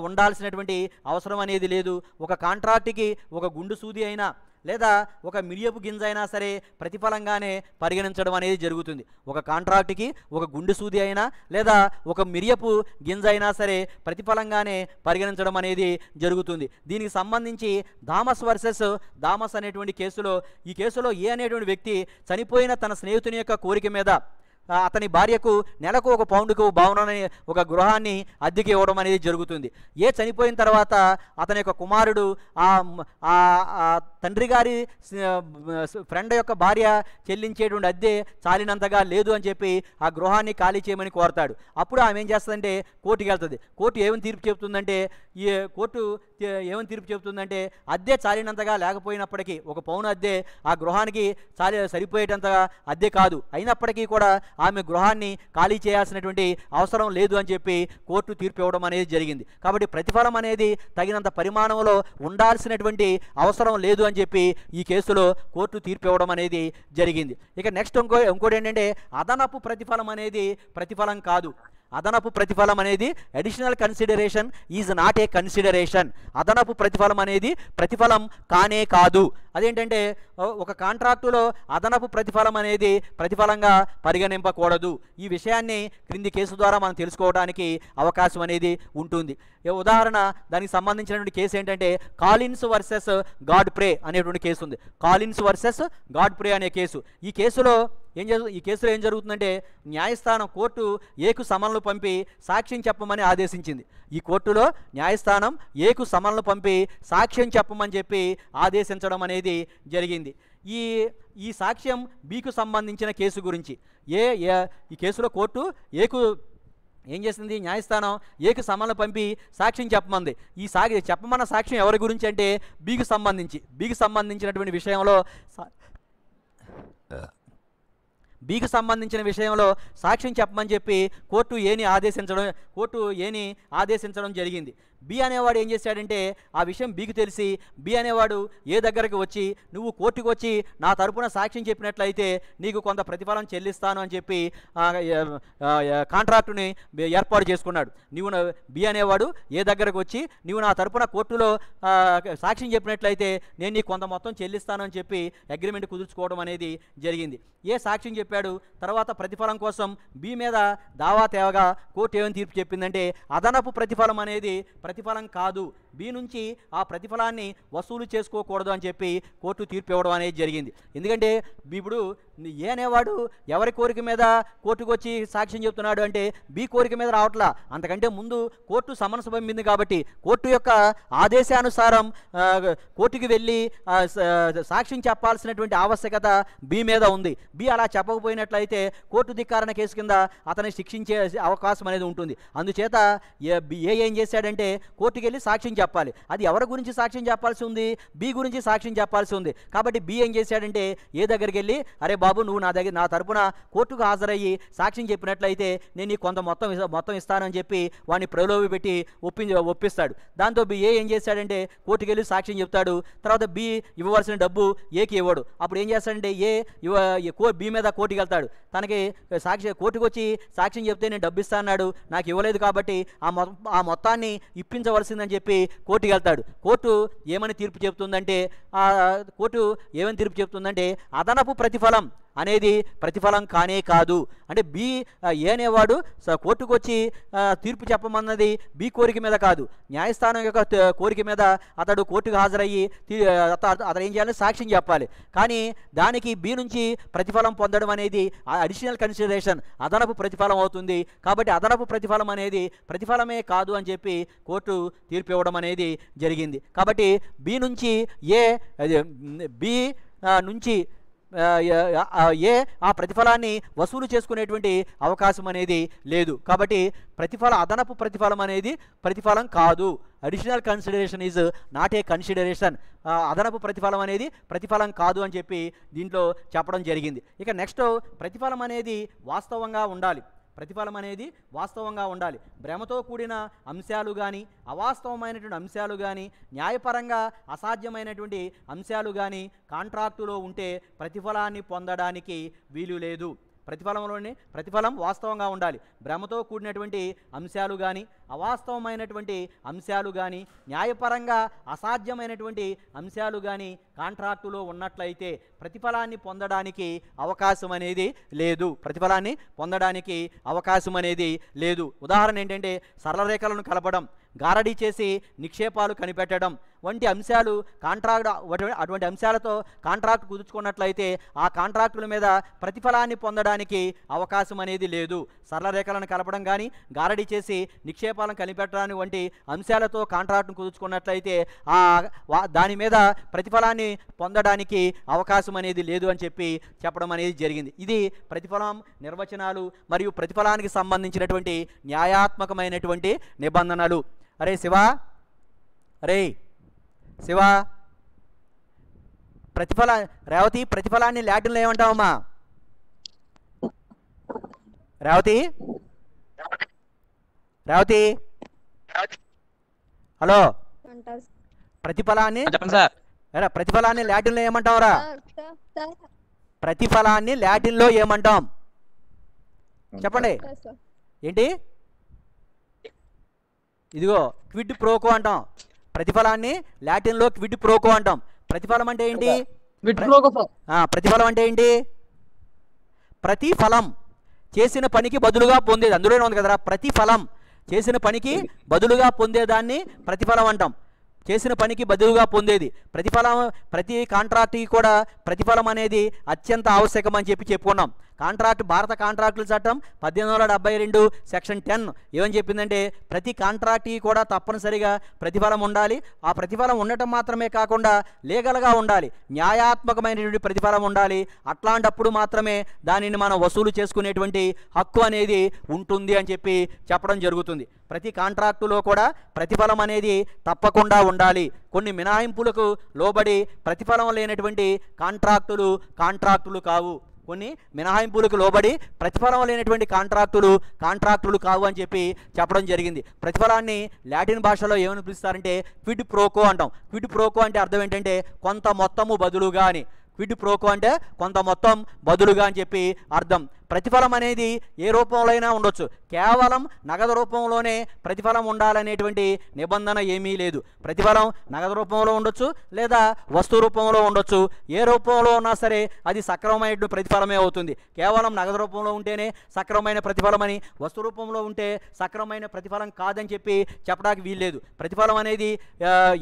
ఉండాల్సినటువంటి అవసరం అనేది లేదు ఒక కాంట్రాక్ట్కి ఒక గుండు సూది అయినా లేదా ఒక మిడియపు గింజ అయినా సరే ప్రతిఫలంగానే పరిగణించడం అనేది జరుగుతుంది ఒక కాంట్రాక్ట్కి ఒక గుండు సూది అయినా లేదా ఒక మిరియపు గింజ అయినా సరే ప్రతిఫలంగానే పరిగణించడం అనేది జరుగుతుంది దీనికి సంబంధించి థామస్ వర్సెస్ థామస్ అనేటువంటి కేసులో ఈ కేసులో ఏ అనేటువంటి వ్యక్తి చనిపోయిన తన స్నేహితుని యొక్క కోరిక మీద అతని భార్యకు నెలకు ఒక పౌండ్కు భవనాన్ని ఒక గృహాన్ని అద్దెకి ఇవ్వడం అనేది జరుగుతుంది ఏ చనిపోయిన తర్వాత అతని యొక్క కుమారుడు ఆ తండ్రి గారి ఫ్రెండ్ యొక్క భార్య చెల్లించేటువంటి అద్దె చాలినంతగా లేదు అని చెప్పి ఆ గృహాన్ని ఖాళీ చేయమని కోరతాడు అప్పుడు ఆమె ఏం చేస్తుందంటే కోర్టుకి వెళ్తుంది కోర్టు ఏమని తీర్పు చెబుతుందంటే ఈ కోర్టు ఏమని తీర్పు చెబుతుందంటే అద్దె చాలినంతగా లేకపోయినప్పటికీ ఒక పౌన అద్దె ఆ గృహానికి చాలి సరిపోయేటంతగా అద్దె కాదు అయినప్పటికీ కూడా ఆమె గృహాన్ని ఖాళీ చేయాల్సినటువంటి అవసరం లేదు అని చెప్పి కోర్టు తీర్పు ఇవ్వడం అనేది జరిగింది కాబట్టి ప్రతిఫలం అనేది తగినంత పరిమాణంలో ఉండాల్సినటువంటి అవసరం లేదు అని చెప్పి ఈ కేసులో కోర్టు తీర్పు ఇవ్వడం అనేది జరిగింది ఇక నెక్స్ట్ ఇంకో ఇంకోటి ఏంటంటే అదనపు ప్రతిఫలం అనేది ప్రతిఫలం కాదు అదనపు ప్రతిఫలం అనేది additional consideration is not a consideration అదనపు ప్రతిఫలం అనేది ప్రతిఫలం కానే కాదు అదేంటంటే ఒక కాంట్రాక్టులో అదనపు ప్రతిఫలం అనేది ప్రతిఫలంగా పరిగణింపకూడదు ఈ విషయాన్ని క్రింది కేసు ద్వారా మనం తెలుసుకోవడానికి అవకాశం అనేది ఉంటుంది ఉదాహరణ దానికి సంబంధించినటువంటి కేసు ఏంటంటే కాలిన్స్ వర్సెస్ గాడ్ ప్రే అనేటువంటి కేసు ఉంది కాలిన్స్ వర్సెస్ గాడ్ ప్రే అనే కేసు ఈ కేసులో ఏం చేస్తుంది ఈ కేసులో ఏం జరుగుతుందంటే న్యాయస్థానం కోర్టు ఏకు సమన్లు పంపి సాక్ష్యం చెప్పమని ఆదేశించింది ఈ కోర్టులో న్యాయస్థానం ఏకు సమన్లు పంపి సాక్ష్యం చెప్పమని చెప్పి ఆదేశించడం అనేది జరిగింది ఈ ఈ సాక్ష్యం బీకు సంబంధించిన కేసు గురించి ఏ ఈ కేసులో కోర్టు ఏకు ఏం చేసింది న్యాయస్థానం ఏకు సమన్లు పంపి సాక్ష్యం చెప్పమంది ఈ సాక్షి చెప్పమన్న సాక్ష్యం ఎవరి గురించి అంటే బీకు సంబంధించి బీకు సంబంధించినటువంటి విషయంలో బీకి సంబంధించిన విషయంలో సాక్ష్యం చెప్పమని చెప్పి కోర్టు ఏని ఆదేశించడం కోర్టు ఏని ఆదేశించడం జరిగింది బి అనేవాడు ఏం చేశాడంటే ఆ విషయం బీకి తెలిసి బి అనేవాడు ఏ దగ్గరకు వచ్చి నువ్వు కోర్టుకు వచ్చి నా తరపున సాక్ష్యం చెప్పినట్లయితే నీకు కొంత ప్రతిఫలం చెల్లిస్తాను అని చెప్పి కాంట్రాక్టుని ఏర్పాటు చేసుకున్నాడు నువ్వు బి అనేవాడు ఏ దగ్గరకు వచ్చి నువ్వు నా తరపున కోర్టులో సాక్ష్యం చెప్పినట్లయితే నేను నీకు కొంత మొత్తం చెల్లిస్తాను అని చెప్పి అగ్రిమెంట్ కుదుర్చుకోవడం అనేది జరిగింది ఏ సాక్ష్యం చెప్పాడు తర్వాత ప్రతిఫలం కోసం బి మీద దావా తేవగా కోర్టు ఏమని తీర్పు చెప్పిందంటే అదనపు ప్రతిఫలం అనేది ప్రతిఫలం కాదు బి నుంచి ఆ ప్రతిఫలాన్ని వసూలు చేసుకోకూడదు అని చెప్పి కోర్టు తీర్పు ఇవ్వడం అనేది జరిగింది ఎందుకంటే ఇప్పుడు ఏనేవాడు ఎవరి కోరిక మీద కోర్టుకు వచ్చి సాక్ష్యం చెప్తున్నాడు అంటే బి కోరిక మీద రావట్లా అంతకంటే ముందు కోర్టు సమన్స్ పంపింది కాబట్టి కోర్టు యొక్క ఆదేశానుసారం కోర్టుకి వెళ్ళి సాక్ష్యం చెప్పాల్సినటువంటి ఆవశ్యకత బి మీద ఉంది బి అలా చెప్పకపోయినట్లయితే కోర్టు ధిక్కారణ కేసు కింద అతన్ని శిక్షించే అవకాశం అనేది ఉంటుంది అందుచేత ఏ ఏం చేశాడంటే కోర్టుకి వెళ్ళి సాక్ష్యం చెప్పాలి అది ఎవరి గురించి సాక్ష్యం చెప్పాల్సి ఉంది బి గురించి సాక్ష్యం చెప్పాల్సి ఉంది కాబట్టి బి ఏం చేశాడంటే ఏ దగ్గరికి వెళ్ళి అరే బాబు నువ్వు నా దగ్గర నా తరపున కోర్టుకు హాజరయ్యి సాక్ష్యం చెప్పినట్లయితే నేను నీకు కొంత మొత్తం మొత్తం ఇస్తానని చెప్పి వాడిని ప్రలోభి పెట్టి ఒప్పి ఒప్పిస్తాడు దాంతో బి ఏ ఏం చేశాడంటే కోర్టుకు వెళ్ళి సాక్ష్యం చెప్తాడు తర్వాత బి ఇవ్వవలసిన డబ్బు ఏకి ఇవ్వడు అప్పుడు ఏం చేస్తాడంటే ఏ ఇవ్వ బి మీద కోర్టుకి వెళ్తాడు తనకి సాక్షి కోర్టుకు వచ్చి సాక్ష్యం చెప్తే నేను డబ్బు ఇస్తానన్నాడు నాకు ఇవ్వలేదు కాబట్టి ఆ మొ ఆ మొత్తాన్ని ఇప్పించవలసిందని చెప్పి కోర్టుకి వెళ్తాడు కోర్టు ఏమని తీర్పు చెప్తుందంటే కోర్టు ఏమని తీర్పు చెప్తుందంటే అదనపు ప్రతిఫలం అనేది ప్రతిఫలం కానే కాదు అంటే బి ఏ అనేవాడు కోర్టుకు వచ్చి తీర్పు చెప్పమన్నది బి కోరిక మీద కాదు న్యాయస్థానం యొక్క కోరిక మీద అతడు కోర్టుకు హాజరయ్యి అతను ఏం చేయాలి సాక్ష్యం చెప్పాలి కానీ దానికి బి నుంచి ప్రతిఫలం పొందడం అనేది అడిషనల్ కన్సిడరేషన్ అదనపు ప్రతిఫలం అవుతుంది కాబట్టి అదనపు ప్రతిఫలం అనేది ప్రతిఫలమే కాదు అని చెప్పి కోర్టు తీర్పు ఇవ్వడం అనేది జరిగింది కాబట్టి బి నుంచి ఏ బి నుంచి ఏ ఆ ప్రతిఫలాన్ని వసూలు చేసుకునేటువంటి అవకాశం అనేది లేదు కాబట్టి ప్రతిఫల అదనపు ప్రతిఫలం అనేది ప్రతిఫలం కాదు additional consideration is not a consideration అదనపు ప్రతిఫలం అనేది ప్రతిఫలం కాదు అని చెప్పి దీంట్లో చెప్పడం జరిగింది ఇక నెక్స్ట్ ప్రతిఫలం అనేది వాస్తవంగా ఉండాలి ప్రతిఫలం అనేది వాస్తవంగా ఉండాలి భ్రమతో కూడిన అంశాలు కానీ అవాస్తవమైనటువంటి అంశాలు కానీ న్యాయపరంగా అసాధ్యమైనటువంటి అంశాలు కానీ కాంట్రాక్టులో ఉంటే ప్రతిఫలాన్ని పొందడానికి వీలు లేదు ప్రతిఫలంలోనే ప్రతిఫలం వాస్తవంగా ఉండాలి భ్రమతో కూడినటువంటి అంశాలు కానీ అవాస్తవమైనటువంటి అంశాలు కానీ న్యాయపరంగా అసాధ్యమైనటువంటి అంశాలు కానీ కాంట్రాక్టులో ఉన్నట్లయితే ప్రతిఫలాన్ని పొందడానికి అవకాశం అనేది లేదు ప్రతిఫలాన్ని పొందడానికి అవకాశం అనేది లేదు ఉదాహరణ ఏంటంటే సరళ రేఖలను కలపడం గారడీ చేసి నిక్షేపాలు కనిపెట్టడం వంటి అంశాలు కాంట్రాక్ట్ అటువంటి అంశాలతో కాంట్రాక్ట్ కుదుర్చుకున్నట్లయితే ఆ కాంట్రాక్టుల మీద ప్రతిఫలాన్ని పొందడానికి అవకాశం అనేది లేదు సరళ రేఖలను కలపడం కానీ గారడీ చేసి నిక్షేపాలను కనిపెట్టడానికి వంటి అంశాలతో కాంట్రాక్ట్ను కుదుర్చుకున్నట్లయితే ఆ దాని మీద ప్రతిఫలాన్ని పొందడానికి అవకాశం అనేది లేదు అని చెప్పి చెప్పడం అనేది జరిగింది ఇది ప్రతిఫలం నిర్వచనాలు మరియు ప్రతిఫలానికి సంబంధించినటువంటి న్యాయాత్మకమైనటువంటి నిబంధనలు అరే శివా అరే శివా ప్రతిఫల రేవతి ప్రతిఫలాన్ని లాటిన్లో ఏమంటావమ్మా రేవతి రేవతి హలో ప్రతిఫలాన్ని ఎరా ప్రతిఫలాన్ని లాటిన్లో ఏమంటావురా ప్రతిఫలాన్ని లాటిన్లో ఏమంటాం చెప్పండి ఏంటి ఇదిగో క్విడ్ ప్రోకో అంటాం ప్రతిఫలాన్ని లాటిన్లో క్విడ్ ప్రోకో అంటాం ప్రతిఫలం అంటే ఏంటి ప్రతిఫలం అంటే ఏంటి ప్రతిఫలం చేసిన పనికి బదులుగా పొందేది అందులోనే ఉంది కదరా ప్రతిఫలం చేసిన పనికి బదులుగా పొందేదాన్ని ప్రతిఫలం అంటాం చేసిన పనికి బదులుగా పొందేది ప్రతిఫలం ప్రతి కాంట్రాక్ట్కి కూడా ప్రతిఫలం అనేది అత్యంత ఆవశ్యకం అని చెప్పి చెప్పుకున్నాం కాంట్రాక్ట్ భారత కాంట్రాక్టుల చట్టం పద్దెనిమిది వందల డెబ్బై రెండు సెక్షన్ టెన్ ఏమని చెప్పిందంటే ప్రతి కాంట్రాక్టీ కూడా తప్పనిసరిగా ప్రతిఫలం ఉండాలి ఆ ప్రతిఫలం ఉండటం మాత్రమే కాకుండా లీగల్గా ఉండాలి న్యాయాత్మకమైనటువంటి ప్రతిఫలం ఉండాలి అట్లాంటప్పుడు మాత్రమే దానిని మనం వసూలు చేసుకునేటువంటి హక్కు అనేది ఉంటుంది అని చెప్పి చెప్పడం జరుగుతుంది ప్రతి కాంట్రాక్టులో కూడా ప్రతిఫలం అనేది తప్పకుండా ఉండాలి కొన్ని మినహాయింపులకు లోబడి ప్రతిఫలం లేనటువంటి కాంట్రాక్టులు కాంట్రాక్టులు కావు కొన్ని మినహాయింపులకు లోబడి ప్రతిఫలం లేనటువంటి కాంట్రాక్టులు కాంట్రాక్టులు కావు అని చెప్పి చెప్పడం జరిగింది ప్రతిఫలాన్ని లాటిన్ భాషలో ఏమని పిలుస్తారంటే క్విడ్ ప్రోకో అంటాం క్విడ్ ప్రోకో అంటే అర్థం ఏంటంటే కొంత మొత్తము బదులుగా అని క్విడ్ ప్రోకో అంటే కొంత మొత్తం బదులుగా అని చెప్పి అర్థం ప్రతిఫలం అనేది ఏ అయినా ఉండొచ్చు కేవలం నగదు రూపంలోనే ప్రతిఫలం ఉండాలనేటువంటి నిబంధన ఏమీ లేదు ప్రతిఫలం నగదు రూపంలో ఉండొచ్చు లేదా వస్తు రూపంలో ఉండొచ్చు ఏ రూపంలో ఉన్నా సరే అది సక్రమమైన ప్రతిఫలమే అవుతుంది కేవలం నగదు రూపంలో ఉంటేనే సక్రమమైన ప్రతిఫలమని వస్తు రూపంలో ఉంటే సక్రమమైన ప్రతిఫలం కాదని చెప్పి చెప్పడానికి వీల్లేదు ప్రతిఫలం అనేది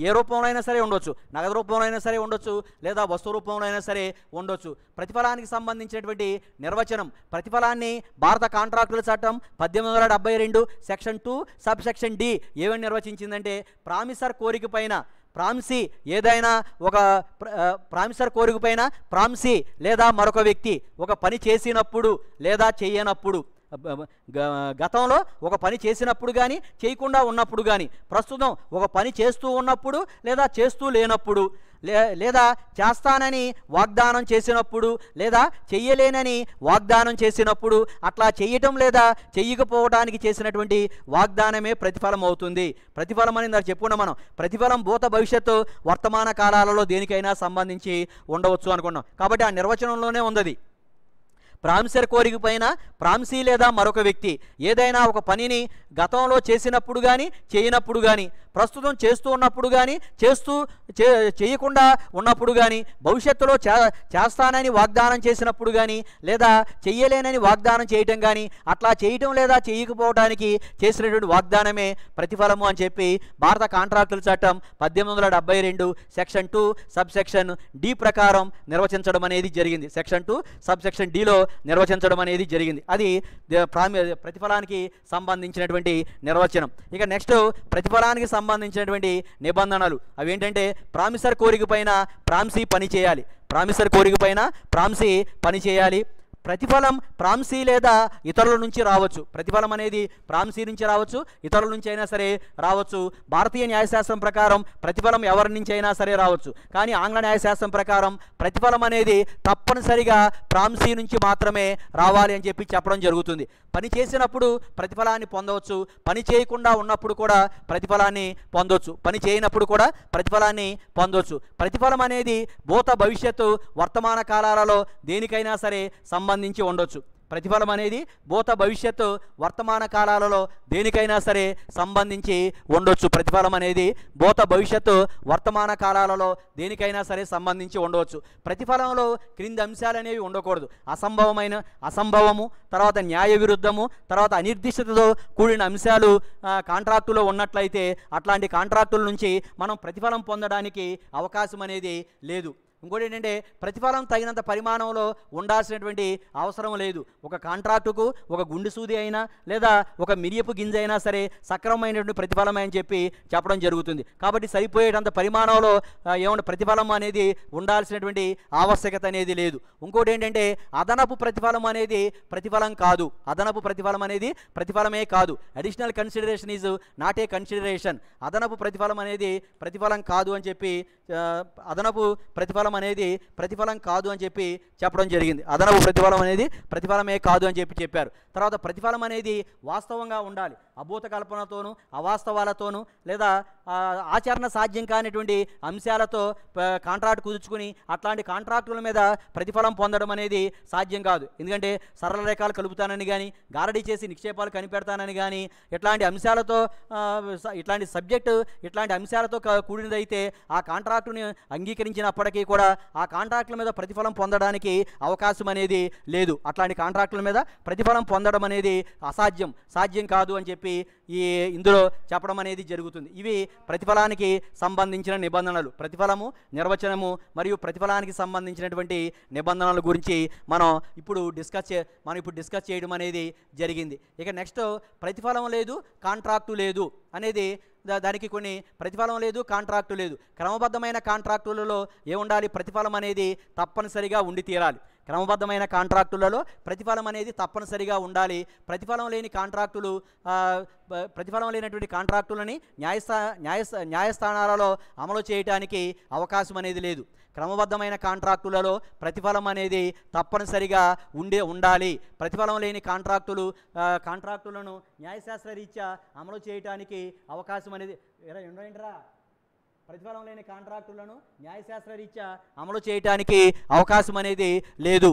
ఏ రూపంలో అయినా సరే ఉండొచ్చు నగదు రూపంలో అయినా సరే ఉండొచ్చు లేదా వస్తు రూపంలో అయినా సరే ఉండొచ్చు ప్రతిఫలానికి సంబంధించినటువంటి నిర్వచనం ప్రతిఫలాన్ని భారత కాంట్రాక్టుల చట్టం పద్దెనిమిది వందల డెబ్బై రెండు section two sub section D ఏమని నిర్వచించిందంటే ప్రామిసర్ కోరిక పైన ప్రాంసీ ఏదైనా ఒక ప్రామిసర్ కోరిక పైన ప్రాంసీ లేదా మరొక వ్యక్తి ఒక పని చేసినప్పుడు లేదా చేయనప్పుడు గతంలో ఒక పని చేసినప్పుడు కానీ చేయకుండా ఉన్నప్పుడు కానీ ప్రస్తుతం ఒక పని చేస్తూ ఉన్నప్పుడు లేదా చేస్తూ లేనప్పుడు లేదా చేస్తానని వాగ్దానం చేసినప్పుడు లేదా చెయ్యలేనని వాగ్దానం చేసినప్పుడు అట్లా చేయటం లేదా చెయ్యకపోవడానికి చేసినటువంటి వాగ్దానమే ప్రతిఫలం అవుతుంది ప్రతిఫలం అని ఇందాక చెప్పుకున్నాం మనం ప్రతిఫలం భూత భవిష్యత్తు వర్తమాన కాలాలలో దేనికైనా సంబంధించి ఉండవచ్చు అనుకున్నాం కాబట్టి ఆ నిర్వచనంలోనే ఉంది ప్రాంశర్ కోరిక పైన ప్రాంశీ లేదా మరొక వ్యక్తి ఏదైనా ఒక పనిని గతంలో చేసినప్పుడు కానీ చేయనప్పుడు కానీ ప్రస్తుతం చేస్తూ ఉన్నప్పుడు కానీ చేస్తూ చేయకుండా ఉన్నప్పుడు కానీ భవిష్యత్తులో చేస్తానని వాగ్దానం చేసినప్పుడు కానీ లేదా చెయ్యలేనని వాగ్దానం చేయటం కానీ అట్లా చేయటం లేదా చేయకపోవడానికి చేసినటువంటి వాగ్దానమే ప్రతిఫలము అని చెప్పి భారత కాంట్రాక్టుల చట్టం పద్దెనిమిది వందల డెబ్బై రెండు section two sub section D ప్రకారం నిర్వచించడం అనేది జరిగింది సెక్షన్ టూ సబ్ సెక్షన్ డిలో నిర్వచించడం అనేది జరిగింది అది ప్రతిఫలానికి సంబంధించినటువంటి నిర్వచనం ఇక నెక్స్ట్ ప్రతిఫలానికి సంబంధించినటువంటి నిబంధనలు అవి ఏంటంటే ప్రామిసర్ కోరిక పైన ప్రాంసీ పని చేయాలి ప్రామిసర్ కోరిక పైన ప్రాంసీ పని చేయాలి ప్రతిఫలం ప్రాంసీ లేదా ఇతరుల నుంచి రావచ్చు ప్రతిఫలం అనేది ప్రాంసీ నుంచి రావచ్చు ఇతరుల నుంచి అయినా సరే రావచ్చు భారతీయ న్యాయశాస్త్రం ప్రకారం ప్రతిఫలం ఎవరి నుంచి అయినా సరే రావచ్చు కానీ ఆంగ్ల న్యాయశాస్త్రం ప్రకారం ప్రతిఫలం అనేది తప్పనిసరిగా ప్రాంసీ నుంచి మాత్రమే రావాలి అని చెప్పి చెప్పడం జరుగుతుంది పని చేసినప్పుడు ప్రతిఫలాన్ని పొందవచ్చు పని చేయకుండా ఉన్నప్పుడు కూడా ప్రతిఫలాన్ని పొందవచ్చు పని చేయనప్పుడు కూడా ప్రతిఫలాన్ని పొందవచ్చు ప్రతిఫలం అనేది భూత భవిష్యత్తు వర్తమాన కాలాలలో దేనికైనా సరే సంబంధం సంబంధించి ఉండొచ్చు ప్రతిఫలం అనేది భూత భవిష్యత్తు వర్తమాన కాలాలలో దేనికైనా సరే సంబంధించి ఉండొచ్చు ప్రతిఫలం అనేది భూత భవిష్యత్తు వర్తమాన కాలాలలో దేనికైనా సరే సంబంధించి ఉండవచ్చు ప్రతిఫలంలో క్రింది అంశాలు అనేవి ఉండకూడదు అసంభవమైన అసంభవము తర్వాత న్యాయ విరుద్ధము తర్వాత అనిర్దిష్టతతో కూడిన అంశాలు కాంట్రాక్టులో ఉన్నట్లయితే అట్లాంటి కాంట్రాక్టుల నుంచి మనం ప్రతిఫలం పొందడానికి అవకాశం అనేది లేదు ఇంకోటి ఏంటంటే ప్రతిఫలం తగినంత పరిమాణంలో ఉండాల్సినటువంటి అవసరం లేదు ఒక కాంట్రాక్టుకు ఒక గుండు సూది అయినా లేదా ఒక మిరియపు గింజ అయినా సరే సక్రమమైనటువంటి ప్రతిఫలం అని చెప్పి చెప్పడం జరుగుతుంది కాబట్టి సరిపోయేటంత పరిమాణంలో ఏమైనా ప్రతిఫలం అనేది ఉండాల్సినటువంటి ఆవశ్యకత అనేది లేదు ఇంకోటి ఏంటంటే అదనపు ప్రతిఫలం అనేది ప్రతిఫలం కాదు అదనపు ప్రతిఫలం అనేది ప్రతిఫలమే కాదు additional consideration is not a consideration అదనపు ప్రతిఫలం అనేది ప్రతిఫలం కాదు అని చెప్పి అదనపు ప్రతిఫలం ప్రతిఫలం అనేది ప్రతిఫలం కాదు అని చెప్పి చెప్పడం జరిగింది అదనపు ప్రతిఫలం అనేది ప్రతిఫలమే కాదు అని చెప్పి చెప్పారు తర్వాత ప్రతిఫలం అనేది వాస్తవంగా ఉండాలి అభూత కల్పనతోనూ అవాస్తవాలతోనూ లేదా ఆచరణ సాధ్యం కానిటువంటి అంశాలతో కాంట్రాక్ట్ కుదుర్చుకుని అట్లాంటి కాంట్రాక్టుల మీద ప్రతిఫలం పొందడం అనేది సాధ్యం కాదు ఎందుకంటే సరళ రేఖలు కలుపుతానని కానీ గారడీ చేసి నిక్షేపాలు కనిపెడతానని కానీ ఇట్లాంటి అంశాలతో ఇట్లాంటి సబ్జెక్టు ఇట్లాంటి అంశాలతో కూడినదైతే ఆ కాంట్రాక్టుని అంగీకరించినప్పటికీ కూడా ఆ కాంట్రాక్టుల మీద ప్రతిఫలం పొందడానికి అవకాశం అనేది లేదు అట్లాంటి కాంట్రాక్టుల మీద ప్రతిఫలం పొందడం అనేది అసాధ్యం సాధ్యం కాదు అని చెప్పి ఈ ఇందులో చెప్పడం అనేది జరుగుతుంది ఇవి ప్రతిఫలానికి సంబంధించిన నిబంధనలు ప్రతిఫలము నిర్వచనము మరియు ప్రతిఫలానికి సంబంధించినటువంటి నిబంధనల గురించి మనం ఇప్పుడు డిస్కస్ చే మనం ఇప్పుడు డిస్కస్ చేయడం అనేది జరిగింది ఇక నెక్స్ట్ ప్రతిఫలం లేదు కాంట్రాక్టు లేదు అనేది దానికి కొన్ని ప్రతిఫలం లేదు కాంట్రాక్టు లేదు క్రమబద్ధమైన కాంట్రాక్టులలో ఏముండాలి ప్రతిఫలం అనేది తప్పనిసరిగా ఉండి తీరాలి క్రమబద్ధమైన కాంట్రాక్టులలో ప్రతిఫలం అనేది తప్పనిసరిగా ఉండాలి ప్రతిఫలం లేని కాంట్రాక్టులు ప్రతిఫలం లేనటువంటి కాంట్రాక్టులని న్యాయస్థా న్యాయస్థ న్యాయస్థానాలలో అమలు చేయడానికి అవకాశం అనేది లేదు క్రమబద్ధమైన కాంట్రాక్టులలో ప్రతిఫలం అనేది తప్పనిసరిగా ఉండే ఉండాలి ప్రతిఫలం లేని కాంట్రాక్టులు కాంట్రాక్టులను న్యాయశాస్త్ర రీత్యా అమలు చేయడానికి అవకాశం అనేది ఉండరా ప్రతిఫలం లేని కాంట్రాక్టులను న్యాయశాస్త్ర రీత్యా అమలు చేయడానికి అవకాశం అనేది లేదు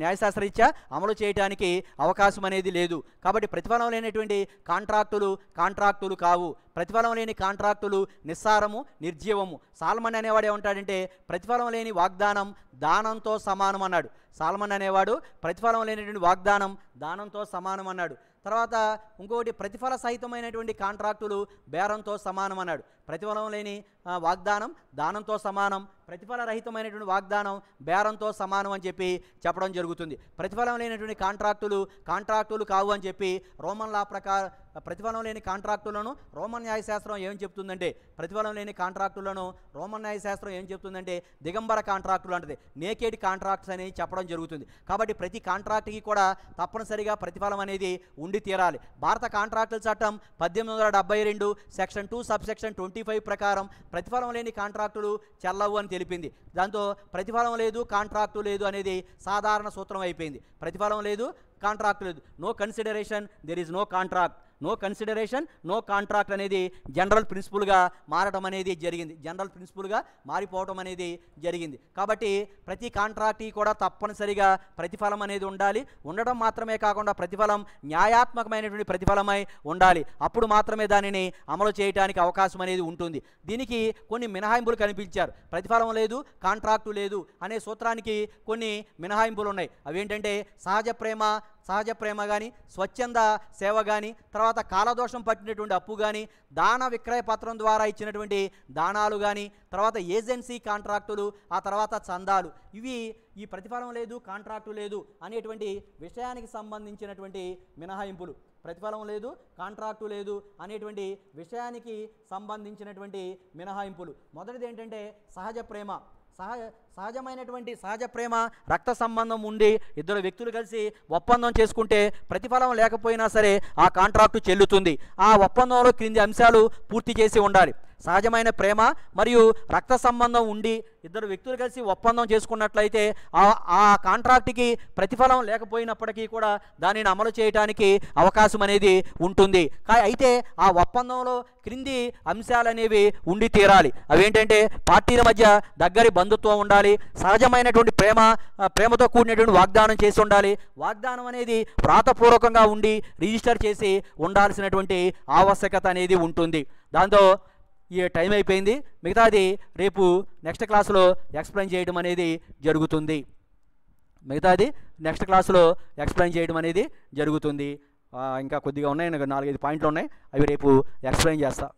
న్యాయశాస్త్రరీత్యా అమలు చేయడానికి అవకాశం అనేది లేదు కాబట్టి ప్రతిఫలం లేనటువంటి కాంట్రాక్టులు కాంట్రాక్టులు కావు ప్రతిఫలం లేని కాంట్రాక్టులు నిస్సారము నిర్జీవము సాల్మన్ అనేవాడు ఏమంటాడంటే ప్రతిఫలం లేని వాగ్దానం దానంతో సమానం అన్నాడు సాల్మన్ అనేవాడు ప్రతిఫలం లేనటువంటి వాగ్దానం దానంతో సమానం అన్నాడు తర్వాత ఇంకోటి ప్రతిఫల సహితమైనటువంటి కాంట్రాక్టులు బేరంతో సమానం అన్నాడు ప్రతిఫలం లేని వాగ్దానం దానంతో సమానం ప్రతిఫల రహితమైనటువంటి వాగ్దానం బేరంతో సమానం అని చెప్పి చెప్పడం జరుగుతుంది ప్రతిఫలం లేనటువంటి కాంట్రాక్టులు కాంట్రాక్టులు కావు అని చెప్పి రోమన్ లా ప్రకారం ప్రతిఫలం లేని కాంట్రాక్టులను రోమన్ న్యాయశాస్త్రం ఏం చెప్తుందంటే ప్రతిఫలం లేని కాంట్రాక్టులను రోమన్ న్యాయశాస్త్రం ఏం చెప్తుందంటే దిగంబర కాంట్రాక్టులు అంటది నేకేడి కాంట్రాక్ట్స్ అని చెప్పడం జరుగుతుంది కాబట్టి ప్రతి కాంట్రాక్ట్కి కూడా తప్పనిసరిగా ప్రతిఫలం అనేది ఉండి తీరాలి భారత కాంట్రాక్టుల చట్టం పద్దెనిమిది వందల డెబ్బై రెండు section two sub section twenty five ప్రకారం ప్రతిఫలం లేని కాంట్రాక్టులు చెల్లవు అని తెలిపింది దాంతో ప్రతిఫలం లేదు కాంట్రాక్టు లేదు అనేది సాధారణ సూత్రం అయిపోయింది ప్రతిఫలం లేదు కాంట్రాక్ట్ లేదు no consideration there is no contract no consideration no contract అనేది జనరల్ ప్రిన్సిపుల్గా మారడం అనేది జరిగింది జనరల్ ప్రిన్సిపుల్గా మారిపోవడం అనేది జరిగింది కాబట్టి ప్రతి కాంట్రాక్ట్ కూడా తప్పనిసరిగా ప్రతిఫలం అనేది ఉండాలి ఉండడం మాత్రమే కాకుండా ప్రతిఫలం న్యాయాత్మకమైనటువంటి ప్రతిఫలమై ఉండాలి అప్పుడు మాత్రమే దానిని అమలు చేయడానికి అవకాశం అనేది ఉంటుంది దీనికి కొన్ని మినహాయింపులు కనిపించారు ప్రతిఫలం లేదు కాంట్రాక్టు లేదు అనే సూత్రానికి కొన్ని మినహాయింపులు ఉన్నాయి అవేంటంటే సహజ ప్రేమ సహజ ప్రేమ కానీ స్వచ్ఛంద సేవ కానీ తర్వాత కాలదోషం పట్టినటువంటి అప్పు కానీ దాన విక్రయ పత్రం ద్వారా ఇచ్చినటువంటి దానాలు కానీ తర్వాత ఏజెన్సీ కాంట్రాక్టులు ఆ తర్వాత చందాలు ఇవి ఈ ప్రతిఫలం లేదు కాంట్రాక్టు లేదు అనేటువంటి విషయానికి సంబంధించినటువంటి మినహాయింపులు ప్రతిఫలం లేదు కాంట్రాక్టు లేదు అనేటువంటి విషయానికి సంబంధించినటువంటి మినహాయింపులు మొదటిది ఏంటంటే సహజ ప్రేమ సహజ సహజమైనటువంటి సహజ ప్రేమ రక్త సంబంధం ఉండి ఇద్దరు వ్యక్తులు కలిసి ఒప్పందం చేసుకుంటే ప్రతిఫలం లేకపోయినా సరే ఆ కాంట్రాక్టు చెల్లుతుంది ఆ ఒప్పందంలో క్రింది అంశాలు పూర్తి చేసి ఉండాలి సహజమైన ప్రేమ మరియు రక్త సంబంధం ఉండి ఇద్దరు వ్యక్తులు కలిసి ఒప్పందం చేసుకున్నట్లయితే ఆ కాంట్రాక్ట్కి ప్రతిఫలం లేకపోయినప్పటికీ కూడా దానిని అమలు చేయడానికి అవకాశం అనేది ఉంటుంది అయితే ఆ ఒప్పందంలో క్రింది అంశాలు అనేవి ఉండి తీరాలి అవేంటంటే పార్టీల మధ్య దగ్గరి బంధుత్వం ఉండాలి సహజమైనటువంటి ప్రేమ ప్రేమతో కూడినటువంటి వాగ్దానం చేసి ఉండాలి వాగ్దానం అనేది వ్రాతపూర్వకంగా ఉండి రిజిస్టర్ చేసి ఉండాల్సినటువంటి ఆవశ్యకత అనేది ఉంటుంది దాంతో ఈ టైం అయిపోయింది మిగతాది రేపు నెక్స్ట్ క్లాసులో ఎక్స్ప్లెయిన్ చేయడం అనేది జరుగుతుంది మిగతాది నెక్స్ట్ క్లాసులో ఎక్స్ప్లెయిన్ చేయడం అనేది జరుగుతుంది ఇంకా కొద్దిగా ఉన్నాయి నాలుగైదు పాయింట్లు ఉన్నాయి అవి రేపు ఎక్స్ప్లెయిన్ చేస్తా